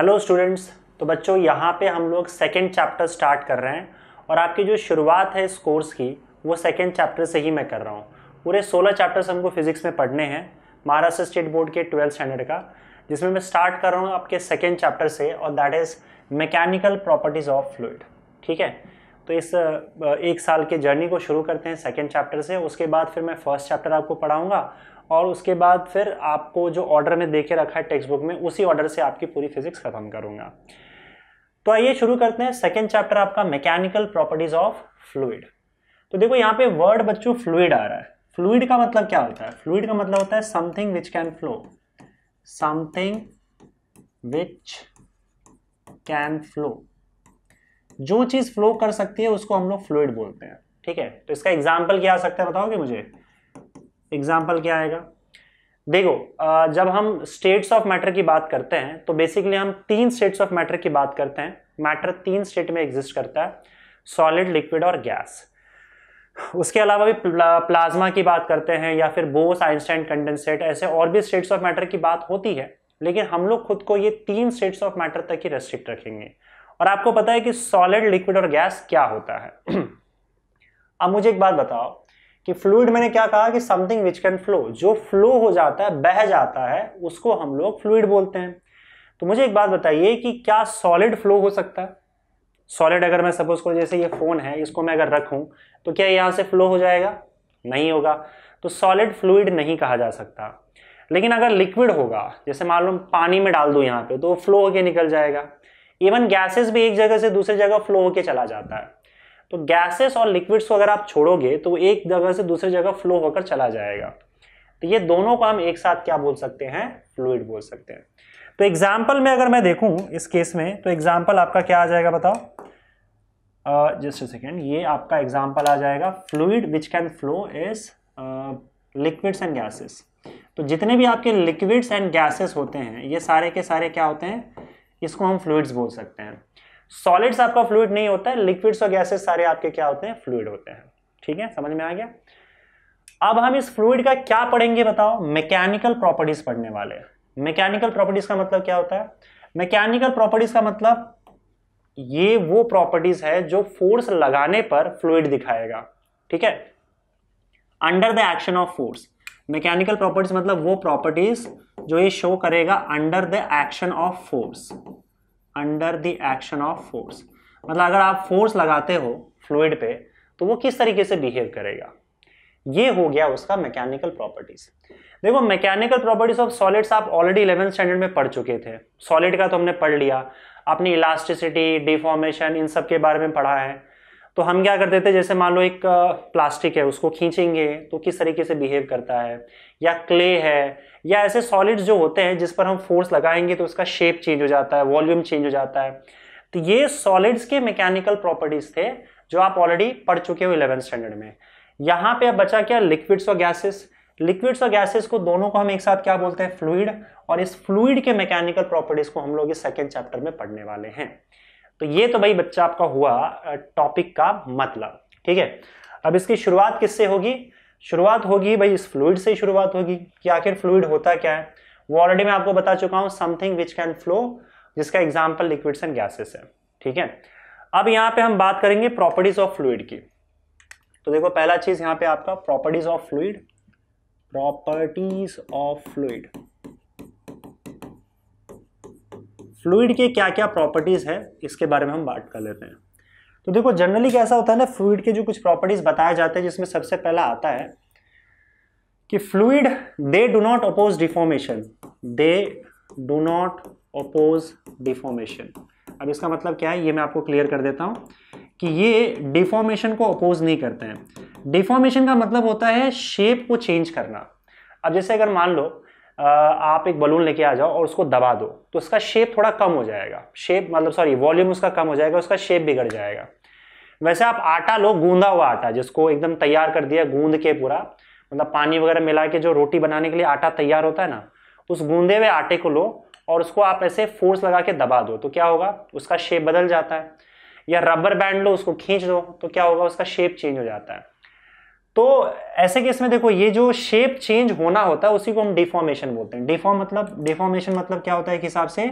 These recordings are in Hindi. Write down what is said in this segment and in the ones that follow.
हेलो स्टूडेंट्स तो बच्चों यहाँ पे हम लोग सेकेंड चैप्टर स्टार्ट कर रहे हैं और आपकी जो शुरुआत है इस कोर्स की वो सेकेंड चैप्टर से ही मैं कर रहा हूँ पूरे सोलह चैप्टर्स हमको फिजिक्स में पढ़ने हैं महाराष्ट्र स्टेट बोर्ड के ट्वेल्थ स्टैंडर्ड का जिसमें मैं स्टार्ट कर रहा हूँ आपके सेकेंड चैप्टर से और that is mechanical properties of fluid ठीक है तो इस एक साल के जर्नी को शुरू करते हैं सेकेंड चैप्टर से उसके बाद फिर मैं फर्स्ट चैप्टर आपको पढ़ाऊँगा और उसके बाद फिर आपको जो ऑर्डर में देखे रखा है टेक्स्ट बुक में उसी ऑर्डर से आपकी पूरी फिजिक्स खत्म करूंगा तो आइए शुरू करते हैं सेकेंड चैप्टर आपका मैकेनिकल प्रॉपर्टीज ऑफ फ्लूड तो देखो यहाँ पे वर्ड बच्चों फ्लूड आ रहा है फ्लूड का मतलब क्या होता है फ्लूड का मतलब होता है something which can flow something which can flow जो चीज फ्लो कर सकती है उसको हम लोग फ्लूड बोलते हैं ठीक है तो इसका एग्जाम्पल क्या आ सकता है बताओगे मुझे एग्जाम्पल क्या आएगा देखो जब हम स्टेट्स ऑफ मैटर की बात करते हैं तो बेसिकली हम तीन स्टेट्स ऑफ मैटर की बात करते हैं मैटर तीन स्टेट में एग्जिस्ट करता है सॉलिड लिक्विड और गैस उसके अलावा भी प्लाज्मा की बात करते हैं या फिर बोस आइंस्टाइन कंडेंसेट ऐसे और भी स्टेट्स ऑफ मैटर की बात होती है लेकिन हम लोग खुद को ये तीन स्टेट्स ऑफ मैटर तक ही रेस्ट्रिक्ट रखेंगे और आपको पता है कि सॉलिड लिक्विड और गैस क्या होता है अब मुझे एक बात बताओ कि फ्लूड मैंने क्या कहा कि समथिंग विच कैन फ्लो जो फ्लो हो जाता है बह जाता है उसको हम लोग फ्लूड बोलते हैं तो मुझे एक बात बताइए कि क्या सॉलिड फ्लो हो सकता है सॉलिड अगर मैं सपोज करूँ जैसे ये फ़ोन है इसको मैं अगर रखूँ तो क्या यहाँ से फ्लो हो जाएगा नहीं होगा तो सॉलिड फ्लूड नहीं कहा जा सकता लेकिन अगर लिक्विड होगा जैसे मान लो पानी में डाल दूँ यहाँ पे तो फ्लो होके निकल जाएगा इवन गैसेस भी एक जगह से दूसरी जगह फ्लो होके चला जाता है तो गैसेस और लिक्विड्स को अगर आप छोड़ोगे तो एक जगह से दूसरी जगह फ्लो होकर चला जाएगा तो ये दोनों को हम एक साथ क्या बोल सकते हैं फ्लूड बोल सकते हैं तो एग्जाम्पल में अगर मैं देखूं इस केस में तो एग्जाम्पल आपका क्या आ जाएगा बताओ जस्ट सेकेंड ये आपका एग्जाम्पल आ जाएगा fluid which can flow is liquids and gases तो जितने भी आपके लिक्विड्स एंड गैसेस होते हैं ये सारे के सारे क्या होते हैं इसको हम फ्लूड्स बोल सकते हैं सॉलिड्स आपका फ्लूड नहीं होता है लिक्विड्स और गैसेस सारे आपके क्या होते हैं फ्लूड होते हैं ठीक है समझ में आ गया अब हम इस फ्लूड का क्या पढ़ेंगे बताओ मैकेनिकल प्रॉपर्टीज पढ़ने वाले मैकेनिकल प्रॉपर्टीज का मतलब क्या होता है मैकेनिकल प्रॉपर्टीज का मतलब ये वो प्रॉपर्टीज है जो फोर्स लगाने पर फ्लूड दिखाएगा ठीक है under the action of force mechanical properties मतलब वो प्रॉपर्टीज जो ये शो करेगा under the action of force under the action of force मतलब अगर आप फोर्स लगाते हो फ्लूड पे तो वो किस तरीके से बिहेव करेगा ये हो गया उसका मैकेनिकल प्रॉपर्टीज देखो मैकेनिकल प्रॉपर्टीज ऑफ सॉलिड्स आप ऑलरेडी इलेवेंथ स्टैंडर्ड में पढ़ चुके थे सॉलिड का तो हमने पढ़ लिया अपनी इलास्टिसिटी डिफॉर्मेशन इन सब के बारे में पढ़ा है तो हम क्या करते थे जैसे मान लो एक प्लास्टिक है उसको खींचेंगे तो किस तरीके से बिहेव करता है या क्ले है या ऐसे सॉलिड्स जो होते हैं जिस पर हम फोर्स लगाएंगे तो उसका शेप चेंज हो जाता है वॉल्यूम चेंज हो जाता है तो ये सॉलिड्स के मैकेनिकल प्रॉपर्टीज थे जो आप ऑलरेडी पढ़ चुके हो इलेवेंथ स्टैंडर्ड में यहाँ पे अब बचा क्या लिक्विड्स और गैसेस लिक्विड्स और गैसेस को दोनों को हम एक साथ क्या बोलते हैं फ्लूइड और इस फ्लूड के मैकेनिकल प्रॉपर्टीज को हम लोग इस सेकेंड चैप्टर में पढ़ने वाले हैं तो ये तो भाई बच्चा आपका हुआ टॉपिक का मतलब ठीक है अब इसकी शुरुआत किससे होगी शुरुआत होगी भाई इस फ्लूड से ही शुरुआत होगी कि आखिर फ्लूड होता क्या है वो ऑलरेडी मैं आपको बता चुका हूँ समथिंग विच कैन फ्लो जिसका एग्जाम्पल लिक्विड्स एंड गैसेस है ठीक है अब यहाँ पे हम बात करेंगे प्रॉपर्टीज ऑफ फ्लूड की तो देखो पहला चीज यहाँ पे आपका properties of fluid properties of fluid fluid के क्या क्या प्रॉपर्टीज है इसके बारे में हम बात कर लेते हैं तो देखो जनरली कैसा होता है ना फ्लूड के जो कुछ प्रॉपर्टीज बताए जाते हैं जिसमें सबसे पहला आता है कि fluid they do not oppose deformation they do not oppose deformation अब इसका मतलब क्या है ये मैं आपको क्लियर कर देता हूँ कि ये डिफॉर्मेशन को अपोज नहीं करते हैं डिफॉर्मेशन का मतलब होता है शेप को चेंज करना अब जैसे अगर मान लो आप एक बलून लेके आ जाओ और उसको दबा दो तो उसका शेप थोड़ा कम हो जाएगा शेप मतलब सॉरी वॉल्यूम उसका कम हो जाएगा उसका शेप बिगड़ जाएगा वैसे आप आटा लो गूंदा हुआ आटा जिसको एकदम तैयार कर दिया गूंद के पूरा मतलब पानी वगैरह मिला के जो रोटी बनाने के लिए आटा तैयार होता है ना उस गूंदे हुए आटे को लो और उसको आप ऐसे फोर्स लगा के दबा दो तो क्या होगा उसका शेप बदल जाता है या रबर बैंड लो उसको खींच दो तो क्या होगा उसका शेप चेंज हो जाता है तो ऐसे केस में देखो ये जो शेप चेंज होना होता है उसी को हम डिफॉर्मेशन बोलते हैं डिफॉर्म मतलब डिफॉर्मेशन मतलब क्या होता है एक हिसाब से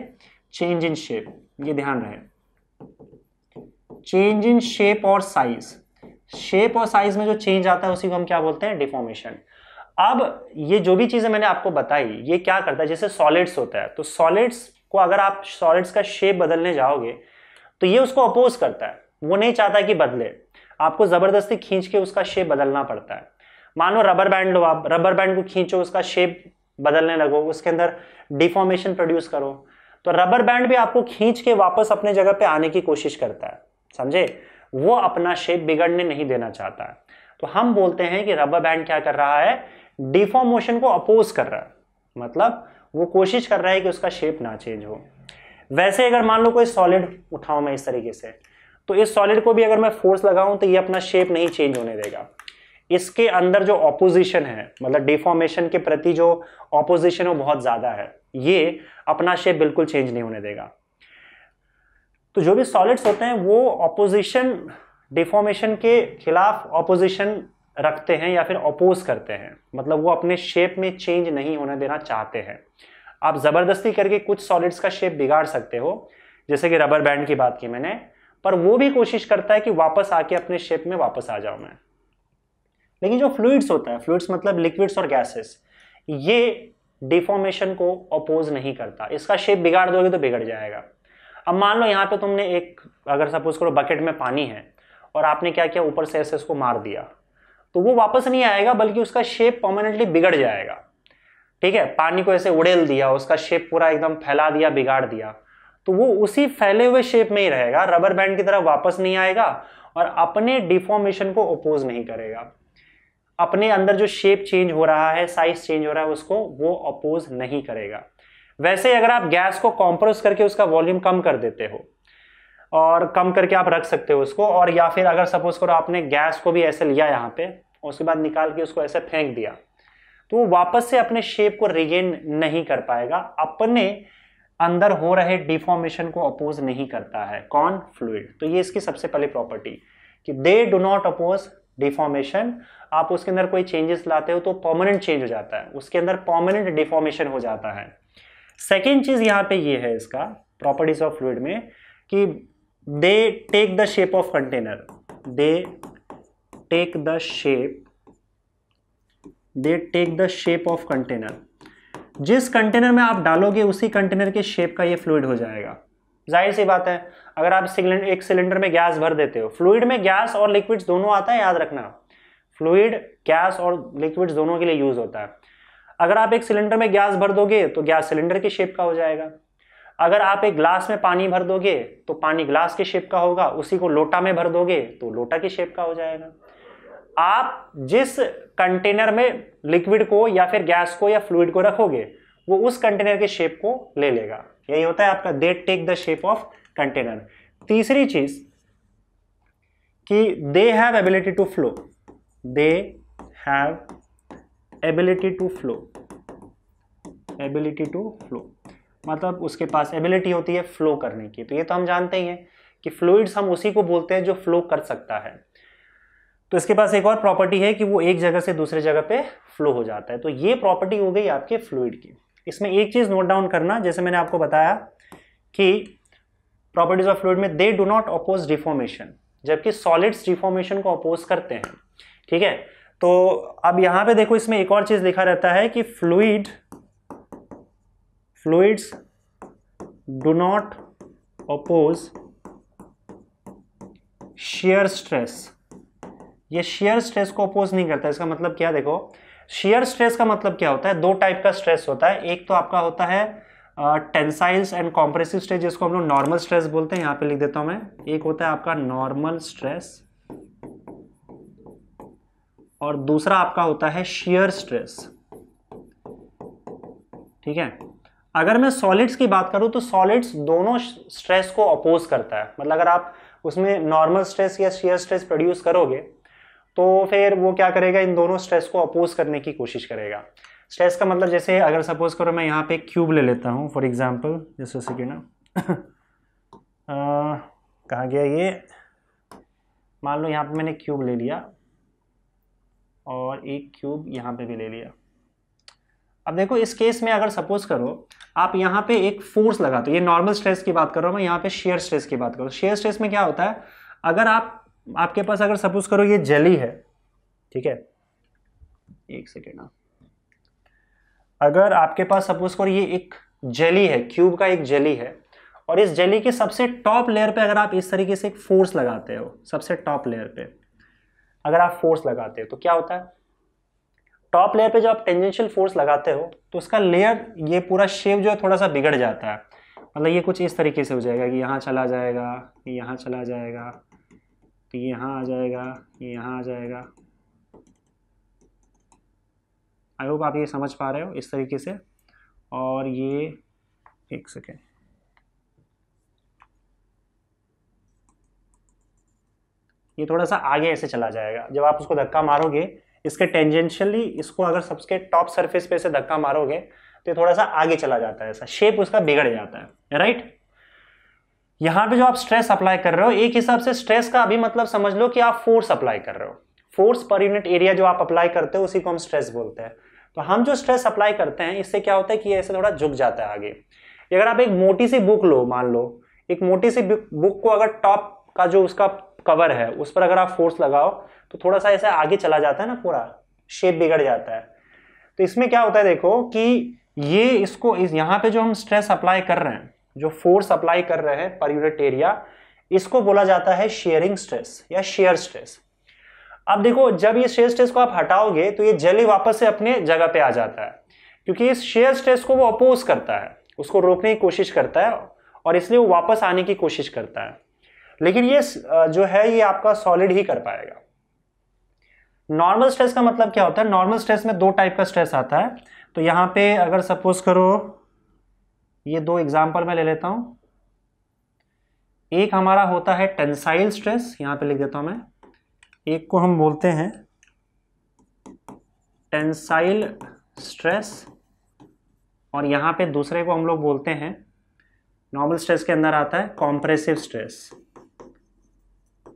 चेंज इन शेप ये ध्यान रहे चेंज इन शेप और साइज शेप और साइज में जो चेंज आता है उसी को हम क्या बोलते हैं डिफॉर्मेशन अब ये जो भी चीज़ें मैंने आपको बताई ये क्या करता है जैसे सॉलिड्स होता है तो सॉलिड्स को अगर आप सॉलिड्स का शेप बदलने जाओगे तो ये उसको अपोज करता है वो नहीं चाहता कि बदले आपको ज़बरदस्ती खींच के उसका शेप बदलना पड़ता है मानो रबर बैंड लो आप रबर बैंड को खींचो उसका शेप बदलने लगो उसके अंदर डिफॉर्मेशन प्रोड्यूस करो तो रबर बैंड भी आपको खींच के वापस अपने जगह पे आने की कोशिश करता है समझे वो अपना शेप बिगड़ने नहीं देना चाहता है तो हम बोलते हैं कि रबर बैंड क्या कर रहा है डिफॉर्मोशन को अपोज कर रहा है मतलब वो कोशिश कर रहा है कि उसका शेप ना चेंज हो वैसे अगर मान लो कोई सॉलिड उठाऊं मैं इस तरीके से तो इस सॉलिड को भी अगर मैं फोर्स लगाऊं तो ये अपना शेप नहीं चेंज होने देगा इसके अंदर जो ऑपोजिशन है मतलब डिफॉर्मेशन के प्रति जो ऑपोजिशन वो बहुत ज़्यादा है ये अपना शेप बिल्कुल चेंज नहीं होने देगा तो जो भी सॉलिड्स होते हैं वो ऑपोजिशन डिफॉर्मेशन के खिलाफ ऑपोजिशन रखते हैं या फिर अपोज करते हैं मतलब वो अपने शेप में चेंज नहीं होने देना चाहते हैं आप ज़बरदस्ती करके कुछ सॉलिड्स का शेप बिगाड़ सकते हो जैसे कि रबर बैंड की बात की मैंने पर वो भी कोशिश करता है कि वापस आके अपने शेप में वापस आ जाऊं मैं लेकिन जो फ्लूड्स होता है फ्लूड्स मतलब लिक्विड्स और गैसेस ये डिफॉर्मेशन को अपोज नहीं करता इसका शेप बिगाड़ दोगे तो बिगड़ जाएगा अब मान लो यहाँ पे तुमने एक अगर सपोज करो बकेट में पानी है और आपने क्या किया ऊपर से ऐसे उसको मार दिया तो वो वापस नहीं आएगा बल्कि उसका शेप परमानेंटली बिगड़ जाएगा ठीक है पानी को ऐसे उड़ेल दिया उसका शेप पूरा एकदम फैला दिया बिगाड़ दिया तो वो उसी फैले हुए शेप में ही रहेगा रबर बैंड की तरह वापस नहीं आएगा और अपने डिफॉर्मेशन को अपोज नहीं करेगा अपने अंदर जो शेप चेंज हो रहा है साइज चेंज हो रहा है उसको वो अपोज नहीं करेगा वैसे अगर आप गैस को कॉम्प्रोस करके उसका वॉल्यूम कम कर देते हो और कम करके आप रख सकते हो उसको और या फिर अगर सपोज करो आपने गैस को भी ऐसे लिया यहाँ पे और उसके बाद निकाल के उसको ऐसे फेंक दिया तो वो वापस से अपने शेप को रिगेन नहीं कर पाएगा अपने अंदर हो रहे डिफॉर्मेशन को अपोज नहीं करता है कौन फ्लूड तो ये इसकी सबसे पहली प्रॉपर्टी कि they do not oppose deformation आप उसके अंदर कोई चेंजेस लाते हो तो परमानेंट चेंज हो जाता है उसके अंदर परमानेंट डिफॉर्मेशन हो जाता है सेकेंड चीज़ यहाँ पे ये है इसका प्रॉपर्टीज ऑफ फ्लूड में कि they take the shape of container they take the shape they take the shape of container जिस कंटेनर में आप डालोगे उसी कंटेनर के शेप का ये फ्लूड हो जाएगा जाहिर सी बात है अगर आप सिलेंडर एक सिलेंडर में गैस भर देते हो फ्लूड में गैस और लिक्विड्स दोनों आता है याद रखना फ्लूड गैस और लिक्विड्स दोनों के लिए यूज होता है अगर आप एक सिलेंडर में गैस भर दोगे तो गैस सिलेंडर के शेप का हो जाएगा अगर आप एक ग्लास में पानी भर दोगे तो पानी ग्लास के शेप का होगा उसी को लोटा में भर दोगे तो लोटा के शेप का हो जाएगा आप जिस कंटेनर में लिक्विड को या फिर गैस को या फ्लूड को रखोगे वो उस कंटेनर के शेप को ले लेगा यही होता है आपका they take the shape of container तीसरी चीज कि they have ability to flow they have ability to flow ability to flow मतलब उसके पास एबिलिटी होती है फ्लो करने की तो ये तो हम जानते ही हैं कि फ्लूड्स हम उसी को बोलते हैं जो फ्लो कर सकता है तो इसके पास एक और प्रॉपर्टी है कि वो एक जगह से दूसरे जगह पे फ्लो हो जाता है तो ये प्रॉपर्टी हो गई आपके फ्लूड की इसमें एक चीज़ नोट डाउन करना जैसे मैंने आपको बताया कि प्रॉपर्टीज ऑफ फ्लूड में they do not oppose reformation जबकि सॉलिड्स रिफॉर्मेशन को अपोज करते हैं ठीक है तो अब यहाँ पे देखो इसमें एक और चीज़ लिखा रहता है कि fluid fluids do not oppose shear stress ये शेयर स्ट्रेस को अपोज नहीं करता इसका मतलब क्या देखो शेयर स्ट्रेस का मतलब क्या होता है दो टाइप का स्ट्रेस होता है एक तो आपका होता है टेंसाइल्स एंड कॉम्प्रेसिव स्ट्रेस जिसको हम लोग नॉर्मल स्ट्रेस बोलते हैं यहां पे लिख देता हूं मैं एक होता है आपका नॉर्मल स्ट्रेस और दूसरा आपका होता है शेयर स्ट्रेस ठीक है अगर मैं सॉलिड्स की बात करूं तो सॉलिड्स दोनों स्ट्रेस को अपोज करता है मतलब अगर आप उसमें नॉर्मल स्ट्रेस या शेयर स्ट्रेस प्रोड्यूस करोगे तो फिर वो क्या करेगा इन दोनों स्ट्रेस को अपोज करने की कोशिश करेगा स्ट्रेस का मतलब जैसे अगर सपोज करो मैं यहाँ पे क्यूब ले लेता हूँ फॉर एग्जाम्पल जैसे जैसे कि ना कहा गया ये मान लो यहाँ पे मैंने क्यूब ले लिया और एक क्यूब यहाँ पे भी ले लिया अब देखो इस केस में अगर सपोज करो आप यहाँ पे एक फोर्स लगाते हो ये नॉर्मल स्ट्रेस की बात कर रहा हूँ मैं यहाँ पे शेयर स्ट्रेस की बात करूँ शेयर स्ट्रेस में क्या होता है अगर आप आपके पास अगर सपोज करो ये जेली है ठीक है एक सेकेंड आप अगर आपके पास सपोज करो ये एक जेली है क्यूब का एक जेली है और इस जेली के सबसे टॉप लेयर पे अगर आप इस तरीके से एक फोर्स लगाते हो सबसे टॉप लेयर पे अगर आप फोर्स लगाते हो तो क्या होता है टॉप लेयर पे जब आप टेंजेंशियल फोर्स लगाते हो तो उसका लेयर ये पूरा शेप जो है थोड़ा सा बिगड़ जाता है मतलब ये कुछ इस तरीके से हो जाएगा कि यहाँ चला जाएगा यहाँ चला जाएगा तो ये यहाँ आ जाएगा ये यहाँ आ जाएगा आई होप आप ये समझ पा रहे हो इस तरीके से और ये एक सेकेंड ये थोड़ा सा आगे ऐसे चला जाएगा जब आप उसको धक्का मारोगे इसके टेंजेंशियली इसको अगर सबसे टॉप सरफेस पे से धक्का मारोगे तो ये थोड़ा सा आगे चला जाता है ऐसा शेप उसका बिगड़ जाता है राइट यहां पे जो आप स्ट्रेस अप्लाई कर रहे हो एक हिसाब से स्ट्रेस का अभी मतलब समझ लो कि आप फोर्स अप्लाई कर रहे हो फोर्स पर यूनिट एरिया जो आप अप्लाई करते हो उसी को हम स्ट्रेस बोलते हैं तो हम जो स्ट्रेस अप्लाई करते हैं इससे क्या होता है कि ऐसे थोड़ा झुक जाता है आगे अगर आप एक मोटी सी बुक लो मान लो एक मोटी सी बुक को अगर टॉप का जो उसका कवर है उस पर अगर आप फोर्स लगाओ तो थोड़ा सा ऐसे आगे चला जाता है ना पूरा शेप बिगड़ जाता है तो इसमें क्या होता है देखो कि ये इसको इस यहाँ पे जो हम स्ट्रेस अप्लाई कर रहे हैं जो फोर्स अप्लाई कर रहे हैं पर यूनिट एरिया इसको बोला जाता है शेयरिंग स्ट्रेस या शेयर स्ट्रेस अब देखो जब ये शेयर स्ट्रेस को आप हटाओगे तो ये जल्दी वापस से अपने जगह पे आ जाता है क्योंकि इस शेयर स्ट्रेस को वो अपोज करता है उसको रोकने की कोशिश करता है और इसलिए वो वापस आने की कोशिश करता है लेकिन ये जो है ये आपका सॉलिड ही कर पाएगा नॉर्मल स्ट्रेस का मतलब क्या होता है नॉर्मल स्ट्रेस में दो टाइप का स्ट्रेस आता है तो यहाँ पे अगर सपोज करो ये दो एग्जाम्पल मैं ले लेता हूँ एक हमारा होता है टेंसाइल स्ट्रेस यहाँ पे लिख देता हूँ मैं एक को हम बोलते हैं टेंसाइल स्ट्रेस और यहाँ पे दूसरे को हम लोग बोलते हैं नॉर्मल स्ट्रेस के अंदर आता है कॉम्प्रेसिव स्ट्रेस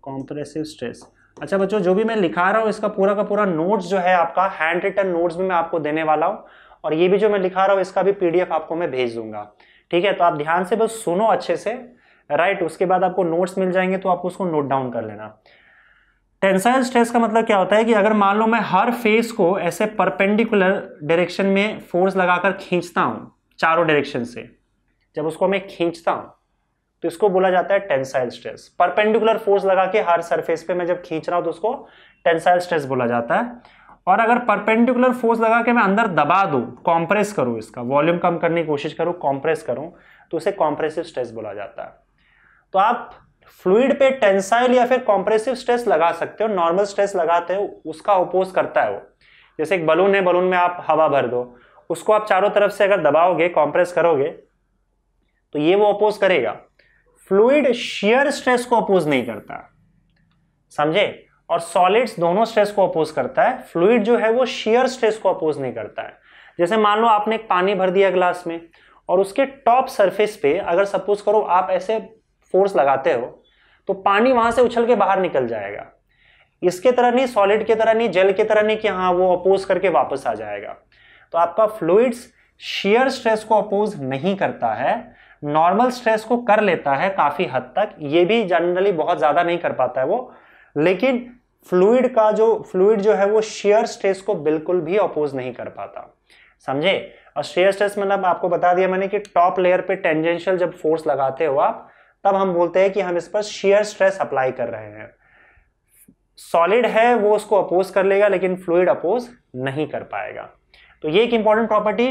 कॉम्प्रेसिव स्ट्रेस अच्छा बच्चों जो भी मैं लिखा रहा हूँ इसका पूरा का पूरा नोट्स जो है आपका हैंड रिटन नोट्स भी मैं आपको देने वाला हूँ और ये भी जो मैं लिखा रहा हूँ इसका भी पीडीएफ आपको मैं भेज दूंगा ठीक है तो आप ध्यान से बस सुनो अच्छे से राइट उसके बाद आपको नोट्स मिल जाएंगे तो आप उसको नोट डाउन कर लेना टेंसाइल स्ट्रेस का मतलब क्या होता है कि अगर मान लो मैं हर फेस को ऐसे परपेंडिकुलर डायरेक्शन में फोर्स लगाकर खींचता हूँ चारों डायरेक्शन से जब उसको मैं खींचता हूँ तो इसको बोला जाता है टेंसाइल स्ट्रेस परपेंडिकुलर फोर्स लगा के हर सरफेस पे मैं जब खींच रहा हूँ तो उसको टेंसाइल स्ट्रेस बोला जाता है और अगर परपेंडिकुलर फोर्स लगा के मैं अंदर दबा दूँ कॉम्प्रेस करूँ इसका वॉल्यूम कम करने की कोशिश करूँ कॉम्प्रेस करूँ तो उसे कॉम्प्रेसिव स्ट्रेस बोला जाता है तो आप फ्लूड पे टेंसाइल या फिर कॉम्प्रेसिव स्ट्रेस लगा सकते हो नॉर्मल स्ट्रेस लगाते हो उसका ओपोज करता है वो जैसे एक बलून है बलून में आप हवा भर दो उसको आप चारों तरफ से अगर दबाओगे कॉम्प्रेस करोगे तो ये वो अपोज करेगा फ्लूड शेयर स्ट्रेस को अपोज नहीं करता समझे और सॉलिड्स दोनों स्ट्रेस को अपोज करता है फ्लूड जो है वो शेयर स्ट्रेस को अपोज नहीं करता है जैसे मान लो आपने एक पानी भर दिया ग्लास में और उसके टॉप सरफेस पे अगर सपोज करो आप ऐसे फोर्स लगाते हो तो पानी वहां से उछल के बाहर निकल जाएगा इसके तरह नहीं सॉलिड के तरह नहीं जेल की तरह नहीं कि हाँ वो अपोज करके वापस आ जाएगा तो आपका फ्लूड्स शेयर स्ट्रेस को अपोज नहीं करता है नॉर्मल स्ट्रेस को कर लेता है काफ़ी हद तक ये भी जनरली बहुत ज़्यादा नहीं कर पाता है वो लेकिन फ्लूड का जो फ्लूड जो है वो शेयर स्ट्रेस को बिल्कुल भी अपोज नहीं कर पाता समझे और शेयर स्ट्रेस मतलब आपको बता दिया मैंने कि टॉप लेयर पे टेंजेंशियल जब फोर्स लगाते हो आप तब हम बोलते हैं कि हम इस पर शेयर स्ट्रेस अप्लाई कर रहे हैं सॉलिड है वो उसको अपोज कर लेगा लेकिन फ्लूड अपोज नहीं कर पाएगा तो ये एक इंपॉर्टेंट प्रॉपर्टी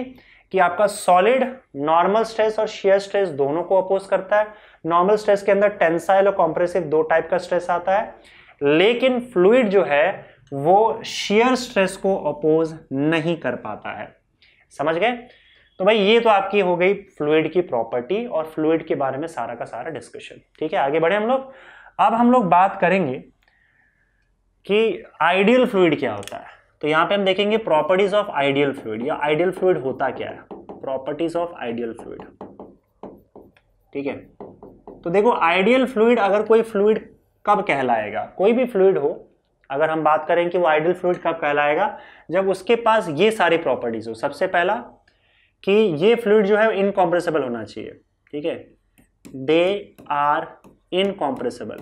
कि आपका सॉलिड नॉर्मल स्ट्रेस और शेयर स्ट्रेस दोनों को अपोज करता है नॉर्मल स्ट्रेस के अंदर टेंसाइल और कॉम्प्रेसिव दो टाइप का स्ट्रेस आता है लेकिन फ्लूड जो है वो शेयर स्ट्रेस को अपोज नहीं कर पाता है समझ गए तो भाई ये तो आपकी हो गई फ्लूड की प्रॉपर्टी और फ्लूड के बारे में सारा का सारा डिस्कशन ठीक है आगे बढ़े हम लोग अब हम लोग बात करेंगे कि आइडियल फ्लूड क्या होता है तो यहां पे हम देखेंगे प्रॉपर्टीज ऑफ आइडियल फ्लूड या आइडियल फ्लूड होता क्या है प्रॉपर्टीज ऑफ आइडियल फ्लूड ठीक है तो देखो आइडियल फ्लूड अगर कोई फ्लूड कब कहलाएगा कोई भी फ्लूड हो अगर हम बात करें कि वो आइडियल फ्लूड कब कहलाएगा जब उसके पास ये सारी प्रॉपर्टीज़ हो सबसे पहला कि ये फ्लूड जो है इनकॉम्प्रेसिबल होना चाहिए ठीक है दे आर इनकॉम्प्रेसिबल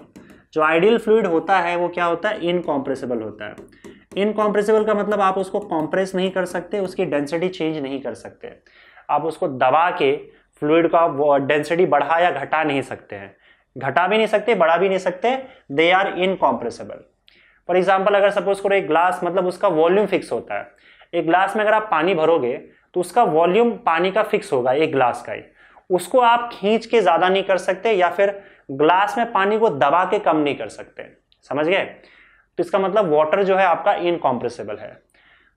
जो आइडियल फ्लूड होता है वो क्या होता है इनकॉम्प्रेसिबल होता है इनकॉम्प्रेसिबल का मतलब आप उसको कॉम्प्रेस नहीं कर सकते उसकी डेंसिटी चेंज नहीं कर सकते आप उसको दबा के फ्लूड का डेंसिटी बढ़ा या घटा नहीं सकते हैं घटा भी नहीं सकते बढ़ा भी नहीं सकते they are incompressible for example अगर सपोज करो एक ग्लास मतलब उसका वॉल्यूम फिक्स होता है एक ग्लास में अगर आप पानी भरोगे तो उसका वॉल्यूम पानी का फिक्स होगा एक ग्लास का ही उसको आप खींच के ज़्यादा नहीं कर सकते या फिर ग्लास में पानी को दबा के कम नहीं कर सकते समझ गए तो इसका मतलब वाटर जो है आपका इनकॉम्प्रेसिबल है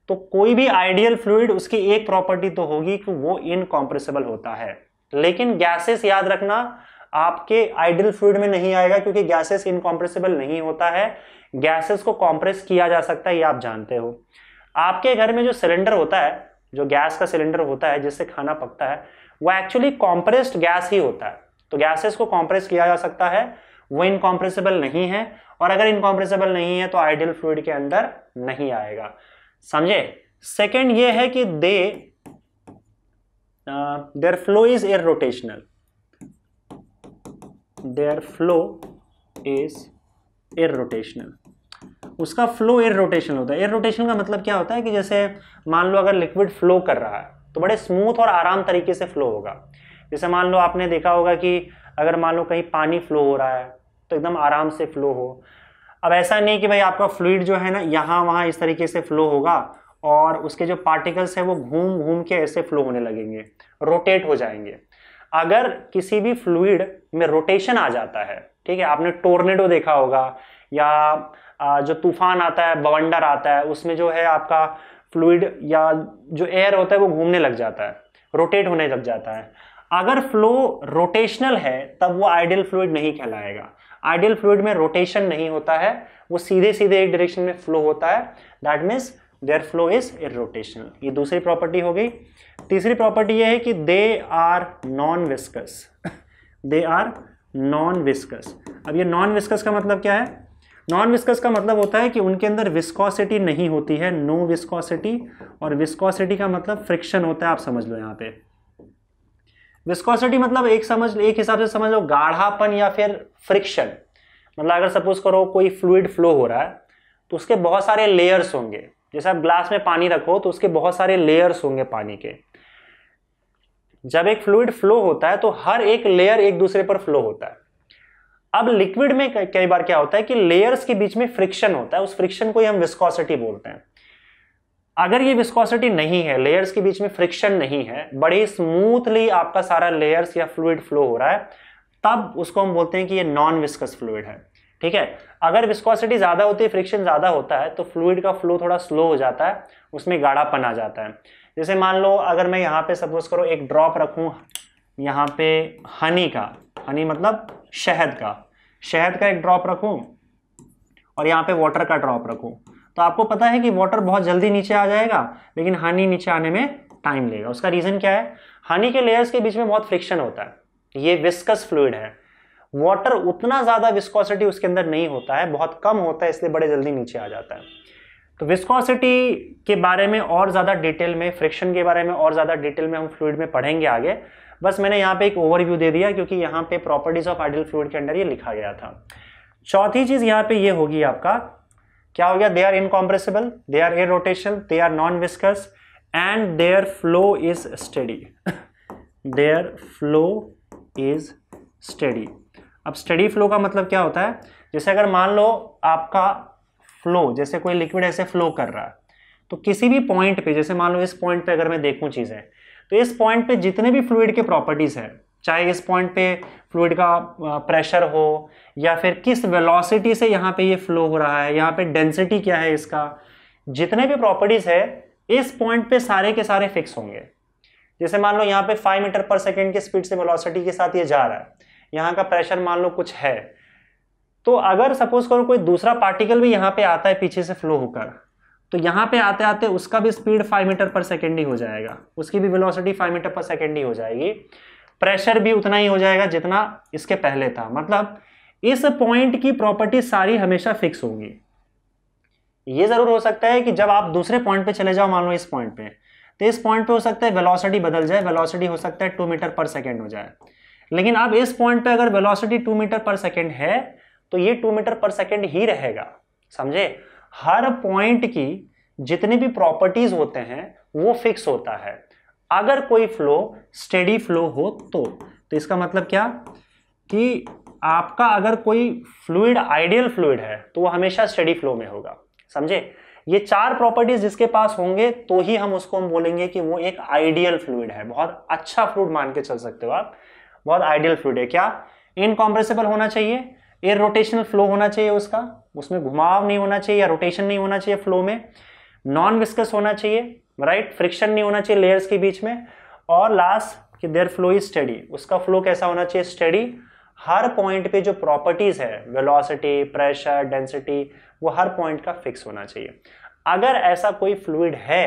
तो कोई भी आइडियल फ्लूड उसकी एक प्रॉपर्टी तो होगी कि वो इनकॉम्प्रेसिबल होता है लेकिन गैसेस याद रखना आपके आइडियल फ्लूड में नहीं आएगा क्योंकि गैसेस इनकॉम्प्रेसिबल नहीं होता है गैसेस को कॉम्प्रेस किया जा सकता है ये आप जानते हो आपके घर में जो सिलेंडर होता है जो गैस का सिलेंडर होता है जिससे खाना पकता है वो एक्चुअली कॉम्प्रेस्ड गैस ही होता है तो गैसेस को कॉम्प्रेस किया जा सकता है वो इनकॉम्प्रेसिबल नहीं है और अगर इनकॉम्प्रेसिबल नहीं है तो आइडियल फ्लूड के अंदर नहीं आएगा समझे सेकेंड ये है कि they their flow is irrotational their flow is irrotational उसका फ्लो एयर रोटेशन होता है एयर रोटेशन का मतलब क्या होता है कि जैसे मान लो अगर लिक्विड फ्लो कर रहा है तो बड़े स्मूथ और आराम तरीके से फ्लो होगा जैसे मान लो आपने देखा होगा कि अगर मान लो कहीं पानी फ्लो हो रहा है तो एकदम आराम से फ्लो हो अब ऐसा नहीं कि भाई आपका फ्लूड जो है ना यहाँ वहाँ इस तरीके से फ्लो होगा और उसके जो पार्टिकल्स हैं वो घूम घूम के ऐसे फ्लो होने लगेंगे रोटेट हो जाएंगे अगर किसी भी फ्लूड में रोटेशन आ जाता है ठीक है आपने टोर्नेडो देखा होगा या जो तूफान आता है बवंडर आता है उसमें जो है आपका फ्लूड या जो एयर होता है वो घूमने लग जाता है रोटेट होने लग जाता है अगर फ्लो रोटेशनल है तब वो आइडियल फ्लूड नहीं कहलाएगा आइडियल फ्लूड में रोटेशन नहीं होता है वो सीधे सीधे एक डायरेक्शन में फ्लो होता है that means their flow is rotational ये दूसरी प्रॉपर्टी हो गई तीसरी प्रॉपर्टी ये है कि they are non viscous they are non viscous अब ये नॉन विस्कस का मतलब क्या है नॉन विस्कस का मतलब होता है कि उनके अंदर विस्कॉसिटी नहीं होती है नो no विस्कॉसिटी और विस्कोसिटी का मतलब फ्रिक्शन होता है आप समझ लो यहाँ पे विस्कॉसिटी मतलब एक समझ एक हिसाब से समझ लो गाढ़ापन या फिर फ्रिक्शन मतलब अगर सपोज करो कोई फ्लूड फ्लो हो रहा है तो उसके बहुत सारे लेयर्स होंगे जैसे आप ग्लास में पानी रखो तो उसके बहुत सारे लेयर्स होंगे पानी के जब एक फ्लूड फ्लो होता है तो हर एक लेयर एक दूसरे पर फ्लो होता है अब लिक्विड में कई बार क्या होता है कि लेयर्स के बीच में फ्रिक्शन होता है उस फ्रिक्शन को ही हम विस्कोसिटी बोलते हैं अगर ये विस्कोसिटी नहीं है लेयर्स के बीच में फ्रिक्शन नहीं है बड़े स्मूथली आपका सारा लेयर्स या फ्लूड फ्लो हो रहा है तब उसको हम बोलते हैं कि ये नॉन विस्कस फ्लूड है ठीक है अगर विस्कोसिटी ज़्यादा होती है फ्रिक्शन ज़्यादा होता है तो फ्लूड का फ्लो थोड़ा स्लो हो जाता है उसमें गाढ़ापन आ जाता है जैसे मान लो अगर मैं यहाँ पे सपोज करो एक ड्रॉप रखूँ यहाँ पे हनी का हनी मतलब शहद का शहद का एक ड्रॉप रखूँ और यहाँ पे वाटर का ड्रॉप रखूँ तो आपको पता है कि वाटर बहुत जल्दी नीचे आ जाएगा लेकिन हनी नीचे आने में टाइम लेगा उसका रीज़न क्या है हनी के लेयर्स के बीच में बहुत फ्रिक्शन होता है ये विस्कस फ्लूड है वाटर उतना ज़्यादा विस्कोसिटी उसके अंदर नहीं होता है बहुत कम होता है इसलिए बड़े जल्दी नीचे आ जाता है तो विस्कोसिटी के बारे में और ज़्यादा डिटेल में फ्रिक्शन के बारे में और ज़्यादा डिटेल में हम फ्लूड में पढ़ेंगे आगे बस मैंने यहाँ पे एक ओवरव्यू दे दिया क्योंकि यहाँ पे प्रॉपर्टीज़ ऑफ आइडियल फ्लूड के अंदर ये लिखा गया था चौथी चीज़ यहाँ पे ये यह होगी आपका क्या हो गया they are incompressible they are air rotation they are non viscous and their flow is steady their flow is steady अब स्टडी फ्लो का मतलब क्या होता है जैसे अगर मान लो आपका फ्लो जैसे कोई लिक्विड ऐसे फ्लो कर रहा है तो किसी भी पॉइंट पे जैसे मान लो इस पॉइंट पे अगर मैं देखूं चीज़ें तो इस पॉइंट पे जितने भी फ्लूड के प्रॉपर्टीज़ हैं चाहे इस पॉइंट पे फ्लूड का प्रेशर हो या फिर किस वेलोसिटी से यहाँ पे ये फ्लो हो रहा है यहाँ पे डेंसिटी क्या है इसका जितने भी प्रॉपर्टीज़ है इस पॉइंट पे सारे के सारे फिक्स होंगे जैसे मान लो यहाँ पे फाइव मीटर पर सेकेंड की स्पीड से वेलोसिटी के साथ ये जा रहा है यहाँ का प्रेशर मान लो कुछ है तो अगर सपोज करो कोई दूसरा पार्टिकल भी यहाँ पे आता है पीछे से फ्लो होकर तो यहाँ पे आते आते उसका भी speed five metre per second ही हो जाएगा उसकी भी velocity five metre per second ही हो जाएगी प्रेशर भी उतना ही हो जाएगा जितना इसके पहले था मतलब इस पॉइंट की प्रॉपर्टी सारी हमेशा फिक्स होगी ये ज़रूर हो सकता है कि जब आप दूसरे पॉइंट पे चले जाओ मान लो इस पॉइंट पे तो इस पॉइंट पे हो सकता है वेलोसिटी बदल जाए वेलोसिटी हो सकता है टू मीटर पर सेकेंड हो जाए लेकिन अब इस पॉइंट पे अगर velocity two metre per second है तो ये टू मीटर पर सेकेंड ही रहेगा समझे हर पॉइंट की जितने भी प्रॉपर्टीज होते हैं वो फिक्स होता है अगर कोई फ्लो स्टेडी फ्लो हो तो तो इसका मतलब क्या कि आपका अगर कोई फ्लूड आइडियल फ्लूड है तो वो हमेशा स्टडी फ्लो में होगा समझे ये चार प्रॉपर्टीज जिसके पास होंगे तो ही हम उसको हम बोलेंगे कि वो एक आइडियल फ्लूड है बहुत अच्छा फ्लूड मान के चल सकते हो आप बहुत आइडियल फ्लूड है क्या इनकॉम्प्रेसिबल होना चाहिए एयर रोटेशनल फ्लो होना चाहिए उसका उसमें घुमाव नहीं होना चाहिए या रोटेशन नहीं होना चाहिए फ्लो में नॉन विस्कस होना चाहिए राइट right? फ्रिक्शन नहीं होना चाहिए लेयर्स के बीच में और लास्ट कि देयर फ्लो इज स्टडी उसका फ्लो कैसा होना चाहिए स्टडी हर पॉइंट पे जो प्रॉपर्टीज है वेलोसिटी प्रेशर डेंसिटी वो हर पॉइंट का फिक्स होना चाहिए अगर ऐसा कोई फ्लूड है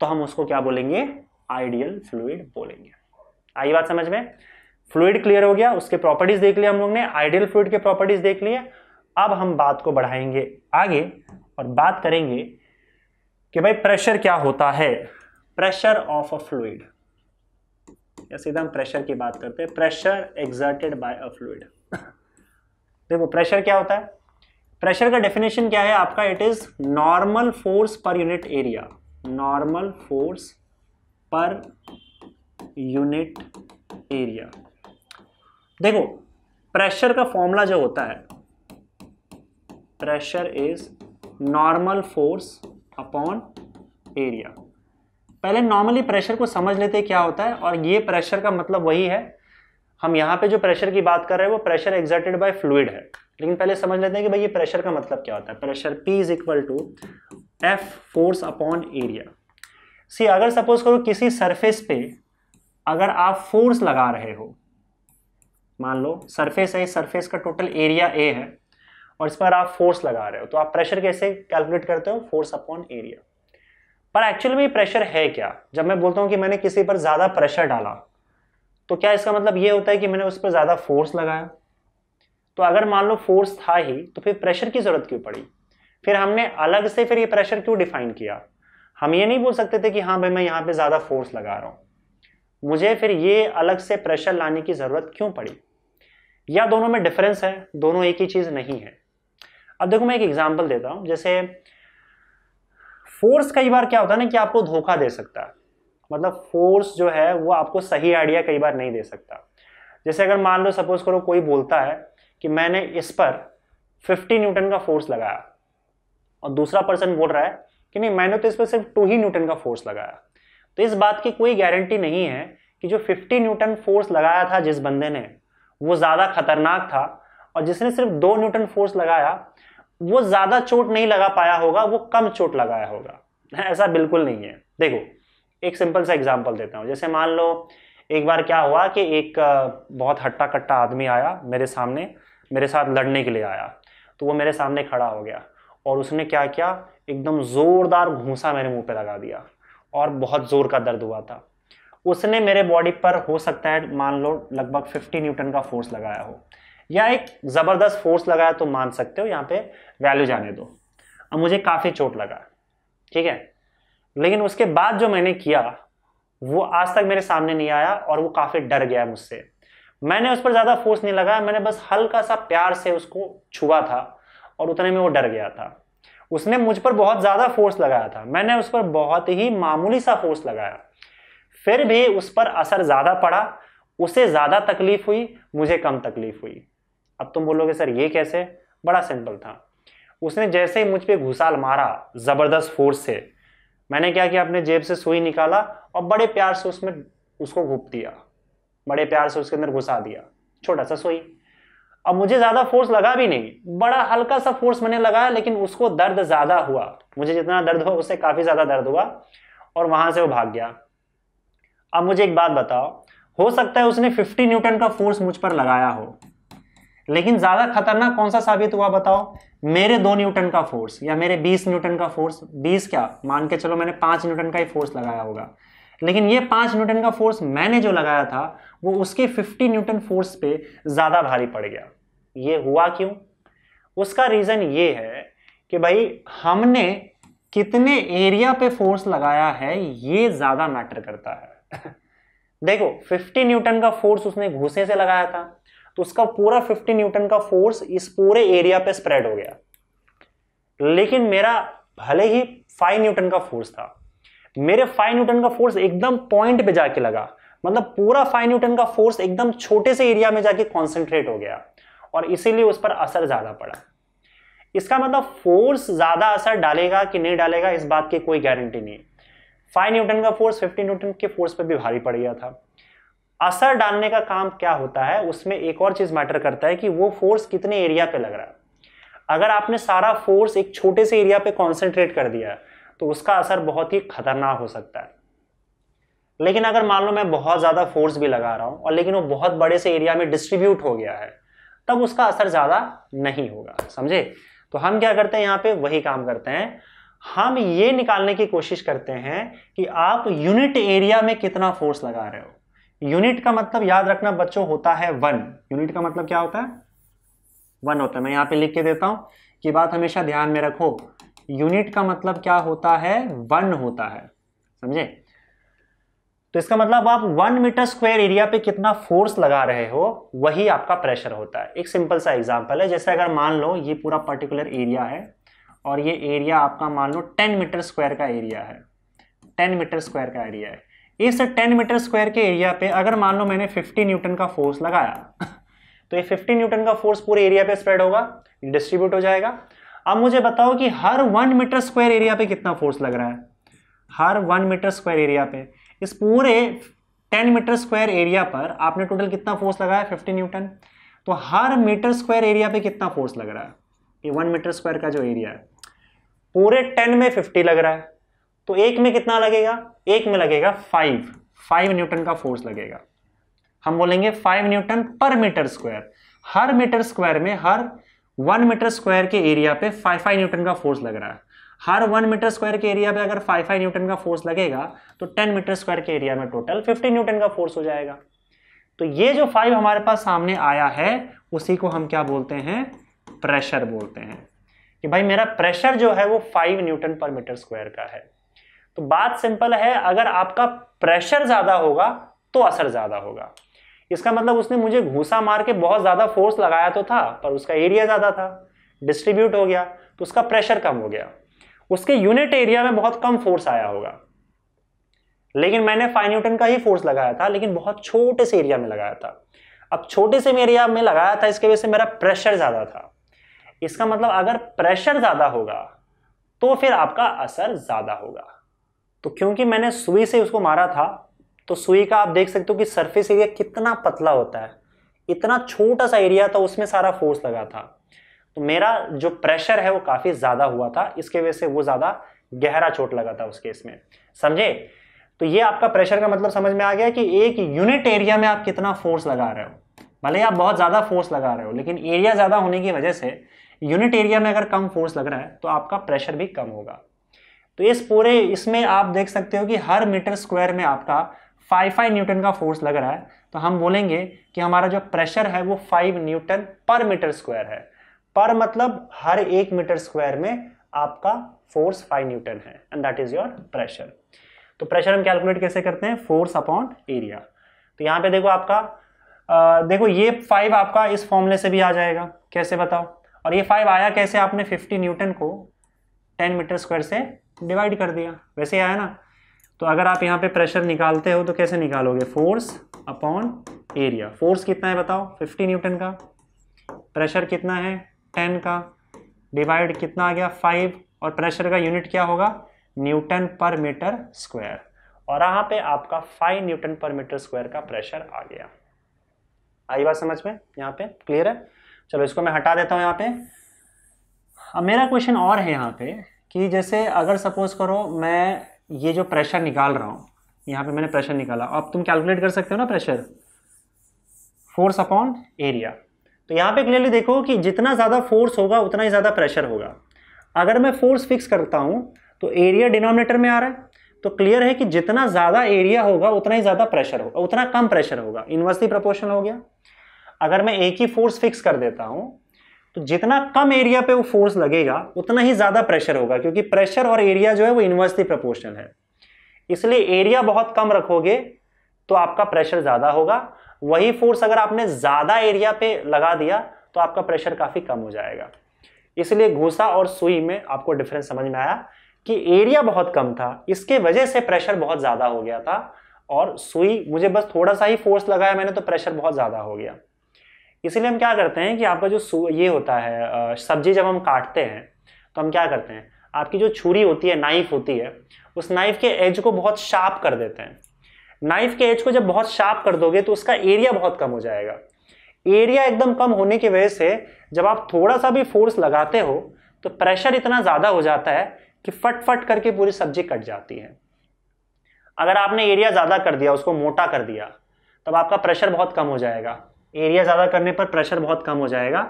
तो हम उसको क्या बोलेंगे आइडियल फ्लूड बोलेंगे आई बात समझ में फ्लूड क्लियर हो गया उसके प्रॉपर्टीज देख लिया हम लोग ने आइडियल फ्लूड के प्रॉपर्टीज देख लिए अब हम बात को बढ़ाएंगे आगे और बात करेंगे कि भाई प्रेशर क्या होता है प्रेशर ऑफ अ फ्लूड या सीधा हम प्रेशर की बात करते हैं pressure exerted by a fluid देखो प्रेशर क्या होता है प्रेशर का डेफिनेशन क्या है आपका it is normal force per unit area normal force per unit area देखो प्रेशर का फॉर्मूला जो होता है pressure is normal force upon area पहले नॉर्मली प्रेशर को समझ लेते क्या होता है और ये प्रेशर का मतलब वही है हम यहाँ पे जो प्रेशर की बात कर रहे हैं वो प्रेशर एग्जर्टेड बाय फ्लूड है लेकिन पहले समझ लेते हैं कि भाई ये प्रेशर का मतलब क्या होता है pressure P is equal to F force upon area see अगर सपोज करो किसी सरफेस पे अगर आप फोर्स लगा रहे हो मान लो सरफेस है सरफेस का टोटल एरिया ए है और इस पर आप फोर्स लगा रहे हो तो आप प्रेशर कैसे कैलकुलेट करते हो फोर्स अपॉन एरिया पर एक्चुअल में प्रेशर है क्या जब मैं बोलता हूँ कि मैंने किसी पर ज़्यादा प्रेशर डाला तो क्या इसका मतलब ये होता है कि मैंने उस पर ज़्यादा फोर्स लगाया तो अगर मान लो फोर्स था ही तो फिर प्रेशर की ज़रूरत क्यों पड़ी फिर हमने अलग से फिर ये प्रेशर क्यों डिफाइन किया हम ये नहीं बोल सकते थे कि हाँ भाई मैं यहाँ पे ज़्यादा फोर्स लगा रहा हूँ मुझे फिर ये अलग से प्रेशर लाने की ज़रूरत क्यों पड़ी या दोनों में डिफरेंस है दोनों एक ही चीज़ नहीं है अब देखो मैं एक एग्जाम्पल देता हूँ जैसे फोर्स कई बार क्या होता है ना कि आपको धोखा दे सकता है मतलब फोर्स जो है वो आपको सही आइडिया कई बार नहीं दे सकता जैसे अगर मान लो सपोज करो कोई बोलता है कि मैंने इस पर 50 न्यूटन का फोर्स लगाया और दूसरा पर्सन बोल रहा है कि नहीं मैंने तो इस पर सिर्फ टू ही न्यूटन का फोर्स लगाया तो इस बात की कोई गारंटी नहीं है कि जो 50 न्यूटन फोर्स लगाया था जिस बंदे ने वो ज़्यादा खतरनाक था और जिसने सिर्फ दो न्यूटन फोर्स लगाया वो ज़्यादा चोट नहीं लगा पाया होगा वो कम चोट लगाया होगा ऐसा बिल्कुल नहीं है देखो एक सिंपल सा एग्जाम्पल देता हूँ जैसे मान लो एक बार क्या हुआ कि एक बहुत हट्टा कट्टा आदमी आया मेरे सामने मेरे साथ लड़ने के लिए आया तो वो मेरे सामने खड़ा हो गया और उसने क्या किया एकदम ज़ोरदार घूसा मेरे मुंह पे लगा दिया और बहुत ज़ोर का दर्द हुआ था उसने मेरे बॉडी पर हो सकता है मान लो लगभग 50 न्यूटन का फोर्स लगाया हो या एक ज़बरदस्त फोर्स लगाया तो मान सकते हो यहाँ पे वैल्यू जाने दो अब मुझे काफ़ी चोट लगा ठीक है लेकिन उसके बाद जो मैंने किया वो आज तक मेरे सामने नहीं आया और वो काफ़ी डर गया मुझसे मैंने उस पर ज़्यादा फोर्स नहीं लगाया मैंने बस हल्का सा प्यार से उसको छुआ था और उतने में वो डर गया था उसने मुझ पर बहुत ज़्यादा फोर्स लगाया था मैंने उस पर बहुत ही मामूली सा फोर्स लगाया फिर भी उस पर असर ज़्यादा पड़ा उसे ज़्यादा तकलीफ हुई मुझे कम तकलीफ हुई अब तुम बोलोगे सर ये कैसे बड़ा सिंपल था उसने जैसे ही मुझ पर घुसाल मारा ज़बरदस्त फोर्स से मैंने क्या किया अपने जेब से सुई निकाला और बड़े प्यार से उसमें उसको घूप दिया बड़े प्यार से उसके अंदर घुसा दिया छोटा सा सुई अब मुझे ज़्यादा फोर्स लगा भी नहीं बड़ा हल्का सा फोर्स मैंने लगाया लेकिन उसको दर्द ज़्यादा हुआ मुझे जितना दर्द हुआ उससे काफ़ी ज़्यादा दर्द हुआ और वहाँ से वो भाग गया अब मुझे एक बात बताओ हो सकता है उसने 50 न्यूटन का फोर्स मुझ पर लगाया हो लेकिन ज्यादा खतरनाक कौन सा साबित हुआ बताओ मेरे दो न्यूटन का फोर्स या मेरे 20 न्यूटन का फोर्स 20 क्या मान के चलो मैंने पांच न्यूटन का ही फोर्स लगाया होगा लेकिन ये पांच न्यूटन का फोर्स मैंने जो लगाया था वो उसके 50 न्यूटन फोर्स पे ज्यादा भारी पड़ गया ये हुआ क्यों उसका रीजन ये है कि भाई हमने कितने एरिया पे फोर्स लगाया है ये ज्यादा मैटर करता है देखो 50 न्यूटन का फोर्स उसने घूसे से लगाया था तो उसका पूरा 50 न्यूटन का फोर्स इस पूरे एरिया पे स्प्रेड हो गया लेकिन मेरा भले ही 5 न्यूटन का फोर्स था मेरे 5 न्यूटन का फोर्स एकदम पॉइंट पे जाके लगा मतलब पूरा 5 न्यूटन का फोर्स एकदम छोटे से एरिया में जाके कॉन्सेंट्रेट हो गया और इसीलिए उस पर असर ज़्यादा पड़ा इसका मतलब फोर्स ज़्यादा असर डालेगा कि नहीं डालेगा इस बात की कोई गारंटी नहीं फाइव न्यूटन का फोर्स फिफ्टी न्यूटन के फोर्स पर भी भारी पड़ गया था असर डालने का काम क्या होता है उसमें एक और चीज़ मैटर करता है कि वो फोर्स कितने एरिया पे लग रहा है अगर आपने सारा फोर्स एक छोटे से एरिया पे कॉन्सेंट्रेट कर दिया तो उसका असर बहुत ही खतरनाक हो सकता है लेकिन अगर मान लो मैं बहुत ज़्यादा फोर्स भी लगा रहा हूँ और लेकिन वो बहुत बड़े से एरिया में डिस्ट्रीब्यूट हो गया है तब उसका असर ज़्यादा नहीं होगा समझे तो हम क्या करते हैं यहाँ पे वही काम करते हैं हम ये निकालने की कोशिश करते हैं कि आप यूनिट एरिया में कितना फोर्स लगा रहे हो यूनिट का मतलब याद रखना बच्चों होता है वन यूनिट का मतलब क्या होता है वन होता है मैं यहाँ पे लिख के देता हूँ कि बात हमेशा ध्यान में रखो यूनिट का मतलब क्या होता है वन होता है समझे तो इसका मतलब आप वन मीटर स्क्वायर एरिया पे कितना फोर्स लगा रहे हो वही आपका प्रेशर होता है एक सिंपल सा एग्जांपल है जैसे अगर मान लो ये पूरा पर्टिकुलर एरिया है और ये एरिया आपका मान लो टेन मीटर स्क्वायर का एरिया है टेन मीटर स्क्वायर का एरिया है इस 10 मीटर स्क्वायर के एरिया पे अगर मान लो मैंने 50 न्यूटन का फोर्स लगाया तो ये 50 न्यूटन का फोर्स पूरे एरिया पे स्प्रेड होगा डिस्ट्रीब्यूट हो जाएगा अब मुझे बताओ कि हर वन मीटर स्क्वायर एरिया पे कितना फोर्स लग रहा है हर वन मीटर स्क्वायर एरिया पे इस पूरे टेन मीटर स्क्वायर एरिया पर आपने टोटल कितना फोर्स लगाया फिफ्टी न्यूटन तो हर मीटर स्क्वायर एरिया पे कितना फोर्स लग रहा है ये वन मीटर स्क्वायर का जो एरिया है पूरे टेन में फिफ्टी लग रहा है तो एक में कितना लगेगा एक में लगेगा फाइव फाइव न्यूटन का फोर्स लगेगा हम बोलेंगे five newton per metre square हर मीटर स्क्वायर में हर वन मीटर स्क्वायर के एरिया पे फाइव फाइव न्यूटन का फोर्स लग रहा है हर वन मीटर स्क्वायर के एरिया पे अगर फाइव फाइव न्यूटन का फोर्स लगेगा तो टेन मीटर स्क्वायर के एरिया में टोटल फिफ्टी न्यूटन का फोर्स हो जाएगा तो ये जो फाइव हमारे पास सामने आया है उसी को हम क्या बोलते हैं प्रेशर बोलते हैं कि भाई मेरा प्रेशर जो है वो five newton per metre square का है तो बात सिंपल है अगर आपका प्रेशर ज़्यादा होगा तो असर ज़्यादा होगा इसका मतलब उसने मुझे घूसा मार के बहुत ज़्यादा फोर्स लगाया तो था पर उसका एरिया ज़्यादा था डिस्ट्रीब्यूट हो गया तो उसका प्रेशर कम हो गया उसके यूनिट एरिया में बहुत कम फोर्स आया होगा लेकिन मैंने फाइव न्यूटन का ही फोर्स लगाया था लेकिन बहुत छोटे से एरिया में लगाया था अब छोटे से एरिया में लगाया था इसके वजह से मेरा प्रेशर ज़्यादा था इसका मतलब अगर प्रेशर ज़्यादा होगा तो फिर आपका असर ज़्यादा होगा तो क्योंकि मैंने सुई से उसको मारा था तो सुई का आप देख सकते हो कि सरफेस एरिया कितना पतला होता है इतना छोटा सा एरिया था उसमें सारा फोर्स लगा था तो मेरा जो प्रेशर है वो काफ़ी ज़्यादा हुआ था इसके वजह से वो ज़्यादा गहरा चोट लगा था उस केस में समझे तो ये आपका प्रेशर का मतलब समझ में आ गया कि एक यूनिट एरिया में आप कितना फोर्स लगा रहे हो भले आप बहुत ज़्यादा फोर्स लगा रहे हो लेकिन एरिया ज़्यादा होने की वजह से यूनिट एरिया में अगर कम फोर्स लग रहा है तो आपका प्रेशर भी कम होगा तो इस पूरे इसमें आप देख सकते हो कि हर मीटर स्क्वायर में आपका फाइव फाइव न्यूटन का फोर्स लग रहा है तो हम बोलेंगे कि हमारा जो प्रेशर है वो five newton per metre square है पर मतलब हर एक मीटर स्क्वायर में आपका फोर्स फाइव न्यूटन है and that is your pressure तो प्रेशर हम कैलकुलेट कैसे करते हैं फोर्स अपॉन एरिया तो यहाँ पे देखो आपका आ, देखो ये फाइव आपका इस फॉर्मूले से भी आ जाएगा कैसे बताओ और ये फाइव आया कैसे आपने फिफ्टी न्यूटन को टेन मीटर स्क्वायर से डिवाइड कर दिया वैसे आया ना तो अगर आप यहाँ पे प्रेशर निकालते हो तो कैसे निकालोगे फोर्स अपॉन एरिया फोर्स कितना है बताओ फिफ्टी न्यूटन का प्रेशर कितना है टेन का डिवाइड कितना आ गया फाइव और प्रेशर का यूनिट क्या होगा न्यूटन पर मीटर स्क्वायर और यहाँ पे आपका five newton per metre square का प्रेशर आ गया आई बात समझ में यहाँ पे क्लियर है चलो इसको मैं हटा देता हूँ यहाँ पे अब मेरा क्वेश्चन और है यहाँ पे कि जैसे अगर सपोज़ करो मैं ये जो प्रेशर निकाल रहा हूँ यहाँ पे मैंने प्रेशर निकाला अब तुम कैलकुलेट कर सकते हो ना प्रेशर फोर्स अपॉन एरिया तो यहाँ पे क्लियरली देखो कि जितना ज़्यादा फोर्स होगा उतना ही ज़्यादा प्रेशर होगा अगर मैं फोर्स फिक्स करता हूँ तो एरिया डिनोमिनेटर में आ रहा है तो क्लियर है कि जितना ज़्यादा एरिया होगा उतना ही ज़्यादा प्रेशर होगा उतना कम प्रेशर होगा इन्वर्सली प्रपोर्शन हो गया अगर मैं एक ही फोर्स फिक्स कर देता हूं तो जितना कम एरिया पे वो फोर्स लगेगा उतना ही ज़्यादा प्रेशर होगा क्योंकि प्रेशर और एरिया जो है वो इन्वर्सली प्रोपोर्शनल है इसलिए एरिया बहुत कम रखोगे तो आपका प्रेशर ज़्यादा होगा वही फोर्स अगर आपने ज़्यादा एरिया पे लगा दिया तो आपका प्रेशर काफ़ी कम हो जाएगा इसलिए घूसा और सुई में आपको डिफरेंस समझ में आया कि एरिया बहुत कम था इसके वजह से प्रेशर बहुत ज़्यादा हो गया था और सुई मुझे बस थोड़ा सा ही फोर्स लगाया मैंने तो प्रेशर बहुत ज़्यादा हो गया इसीलिए हम क्या करते हैं कि आपका जो ये होता है सब्जी जब हम काटते हैं तो हम क्या करते हैं आपकी जो छुरी होती है नाइफ होती है उस नाइफ के एज को बहुत शार्प कर देते हैं नाइफ के एज को जब बहुत शार्प कर दोगे तो उसका एरिया बहुत कम हो जाएगा एरिया एकदम कम होने की वजह से जब आप थोड़ा सा भी फोर्स लगाते हो तो प्रेशर इतना ज़्यादा हो जाता है कि फट फट करके पूरी सब्जी कट जाती है अगर आपने एरिया ज़्यादा कर दिया उसको मोटा कर दिया तब आपका प्रेशर बहुत कम हो जाएगा एरिया ज़्यादा करने पर प्रेशर बहुत कम हो जाएगा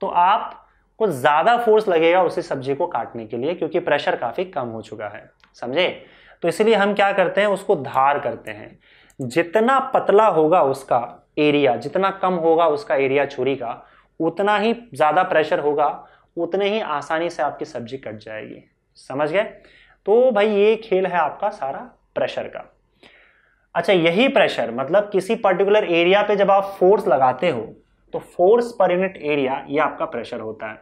तो आप को ज़्यादा फोर्स लगेगा उसी सब्जी को काटने के लिए क्योंकि प्रेशर काफ़ी कम हो चुका है समझे तो इसलिए हम क्या करते हैं उसको धार करते हैं जितना पतला होगा उसका एरिया जितना कम होगा उसका एरिया छुरी का उतना ही ज़्यादा प्रेशर होगा उतने ही आसानी से आपकी सब्जी कट जाएगी समझ गए तो भाई ये खेल है आपका सारा प्रेशर का अच्छा यही प्रेशर मतलब किसी पर्टिकुलर एरिया पे जब आप फोर्स लगाते हो तो फोर्स पर यूनिट एरिया ये आपका प्रेशर होता है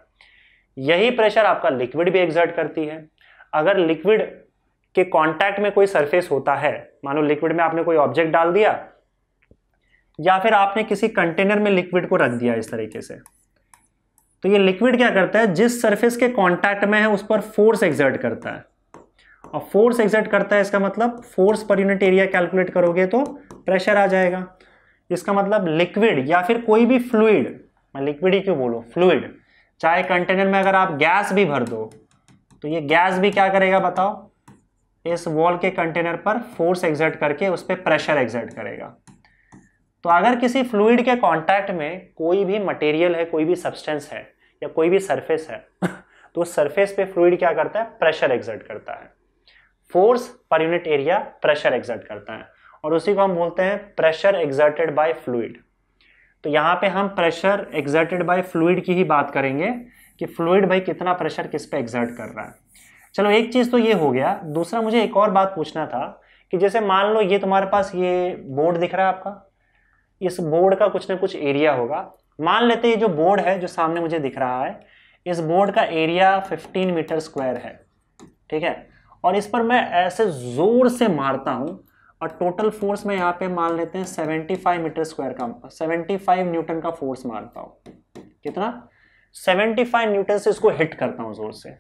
यही प्रेशर आपका लिक्विड भी एग्जर्ट करती है अगर लिक्विड के कांटेक्ट में कोई सरफेस होता है मानो लिक्विड में आपने कोई ऑब्जेक्ट डाल दिया या फिर आपने किसी कंटेनर में लिक्विड को रख दिया इस तरीके से तो ये लिक्विड क्या करता है जिस सरफेस के कॉन्टैक्ट में है उस पर फोर्स एग्जर्ट करता है और फोर्स एग्जर्ट करता है इसका मतलब force per unit area calculate करोगे तो प्रेशर आ जाएगा इसका मतलब लिक्विड या फिर कोई भी फ्लूड मैं लिक्विड ही क्यों बोलूँ फ्लूड चाहे कंटेनर में अगर आप गैस भी भर दो तो ये गैस भी क्या करेगा बताओ इस वॉल के कंटेनर पर फोर्स एग्जर्ट करके उस पर प्रेशर एग्जर्ट करेगा तो अगर किसी फ्लूड के कांटेक्ट में कोई भी मटेरियल है कोई भी सब्सटेंस है या कोई भी सरफेस है तो उस सर्फेस पर फ्लूड क्या करता है प्रेशर एग्जर्ट करता है force per unit area pressure exert करता है और उसी को हम बोलते हैं प्रेशर एग्जर्टेड बाय फ्लूड तो यहाँ पे हम प्रेशर एग्जर्टेड बाय फ्लूड की ही बात करेंगे कि फ्लूड भाई कितना प्रेशर किस पे एग्जर्ट कर रहा है चलो एक चीज़ तो ये हो गया दूसरा मुझे एक और बात पूछना था कि जैसे मान लो ये तुम्हारे पास ये बोर्ड दिख रहा है आपका इस बोर्ड का कुछ ना कुछ एरिया होगा मान लेते ये जो बोर्ड है जो सामने मुझे दिख रहा है इस बोर्ड का एरिया फिफ्टीन मीटर स्क्वायर है ठीक है और इस पर मैं ऐसे ज़ोर से मारता हूँ और टोटल फोर्स मैं यहाँ पे मान लेते हैं 75 मीटर स्क्वायर का 75 न्यूटन का फोर्स मारता हूँ कितना 75 न्यूटन से इसको हिट करता हूँ ज़ोर से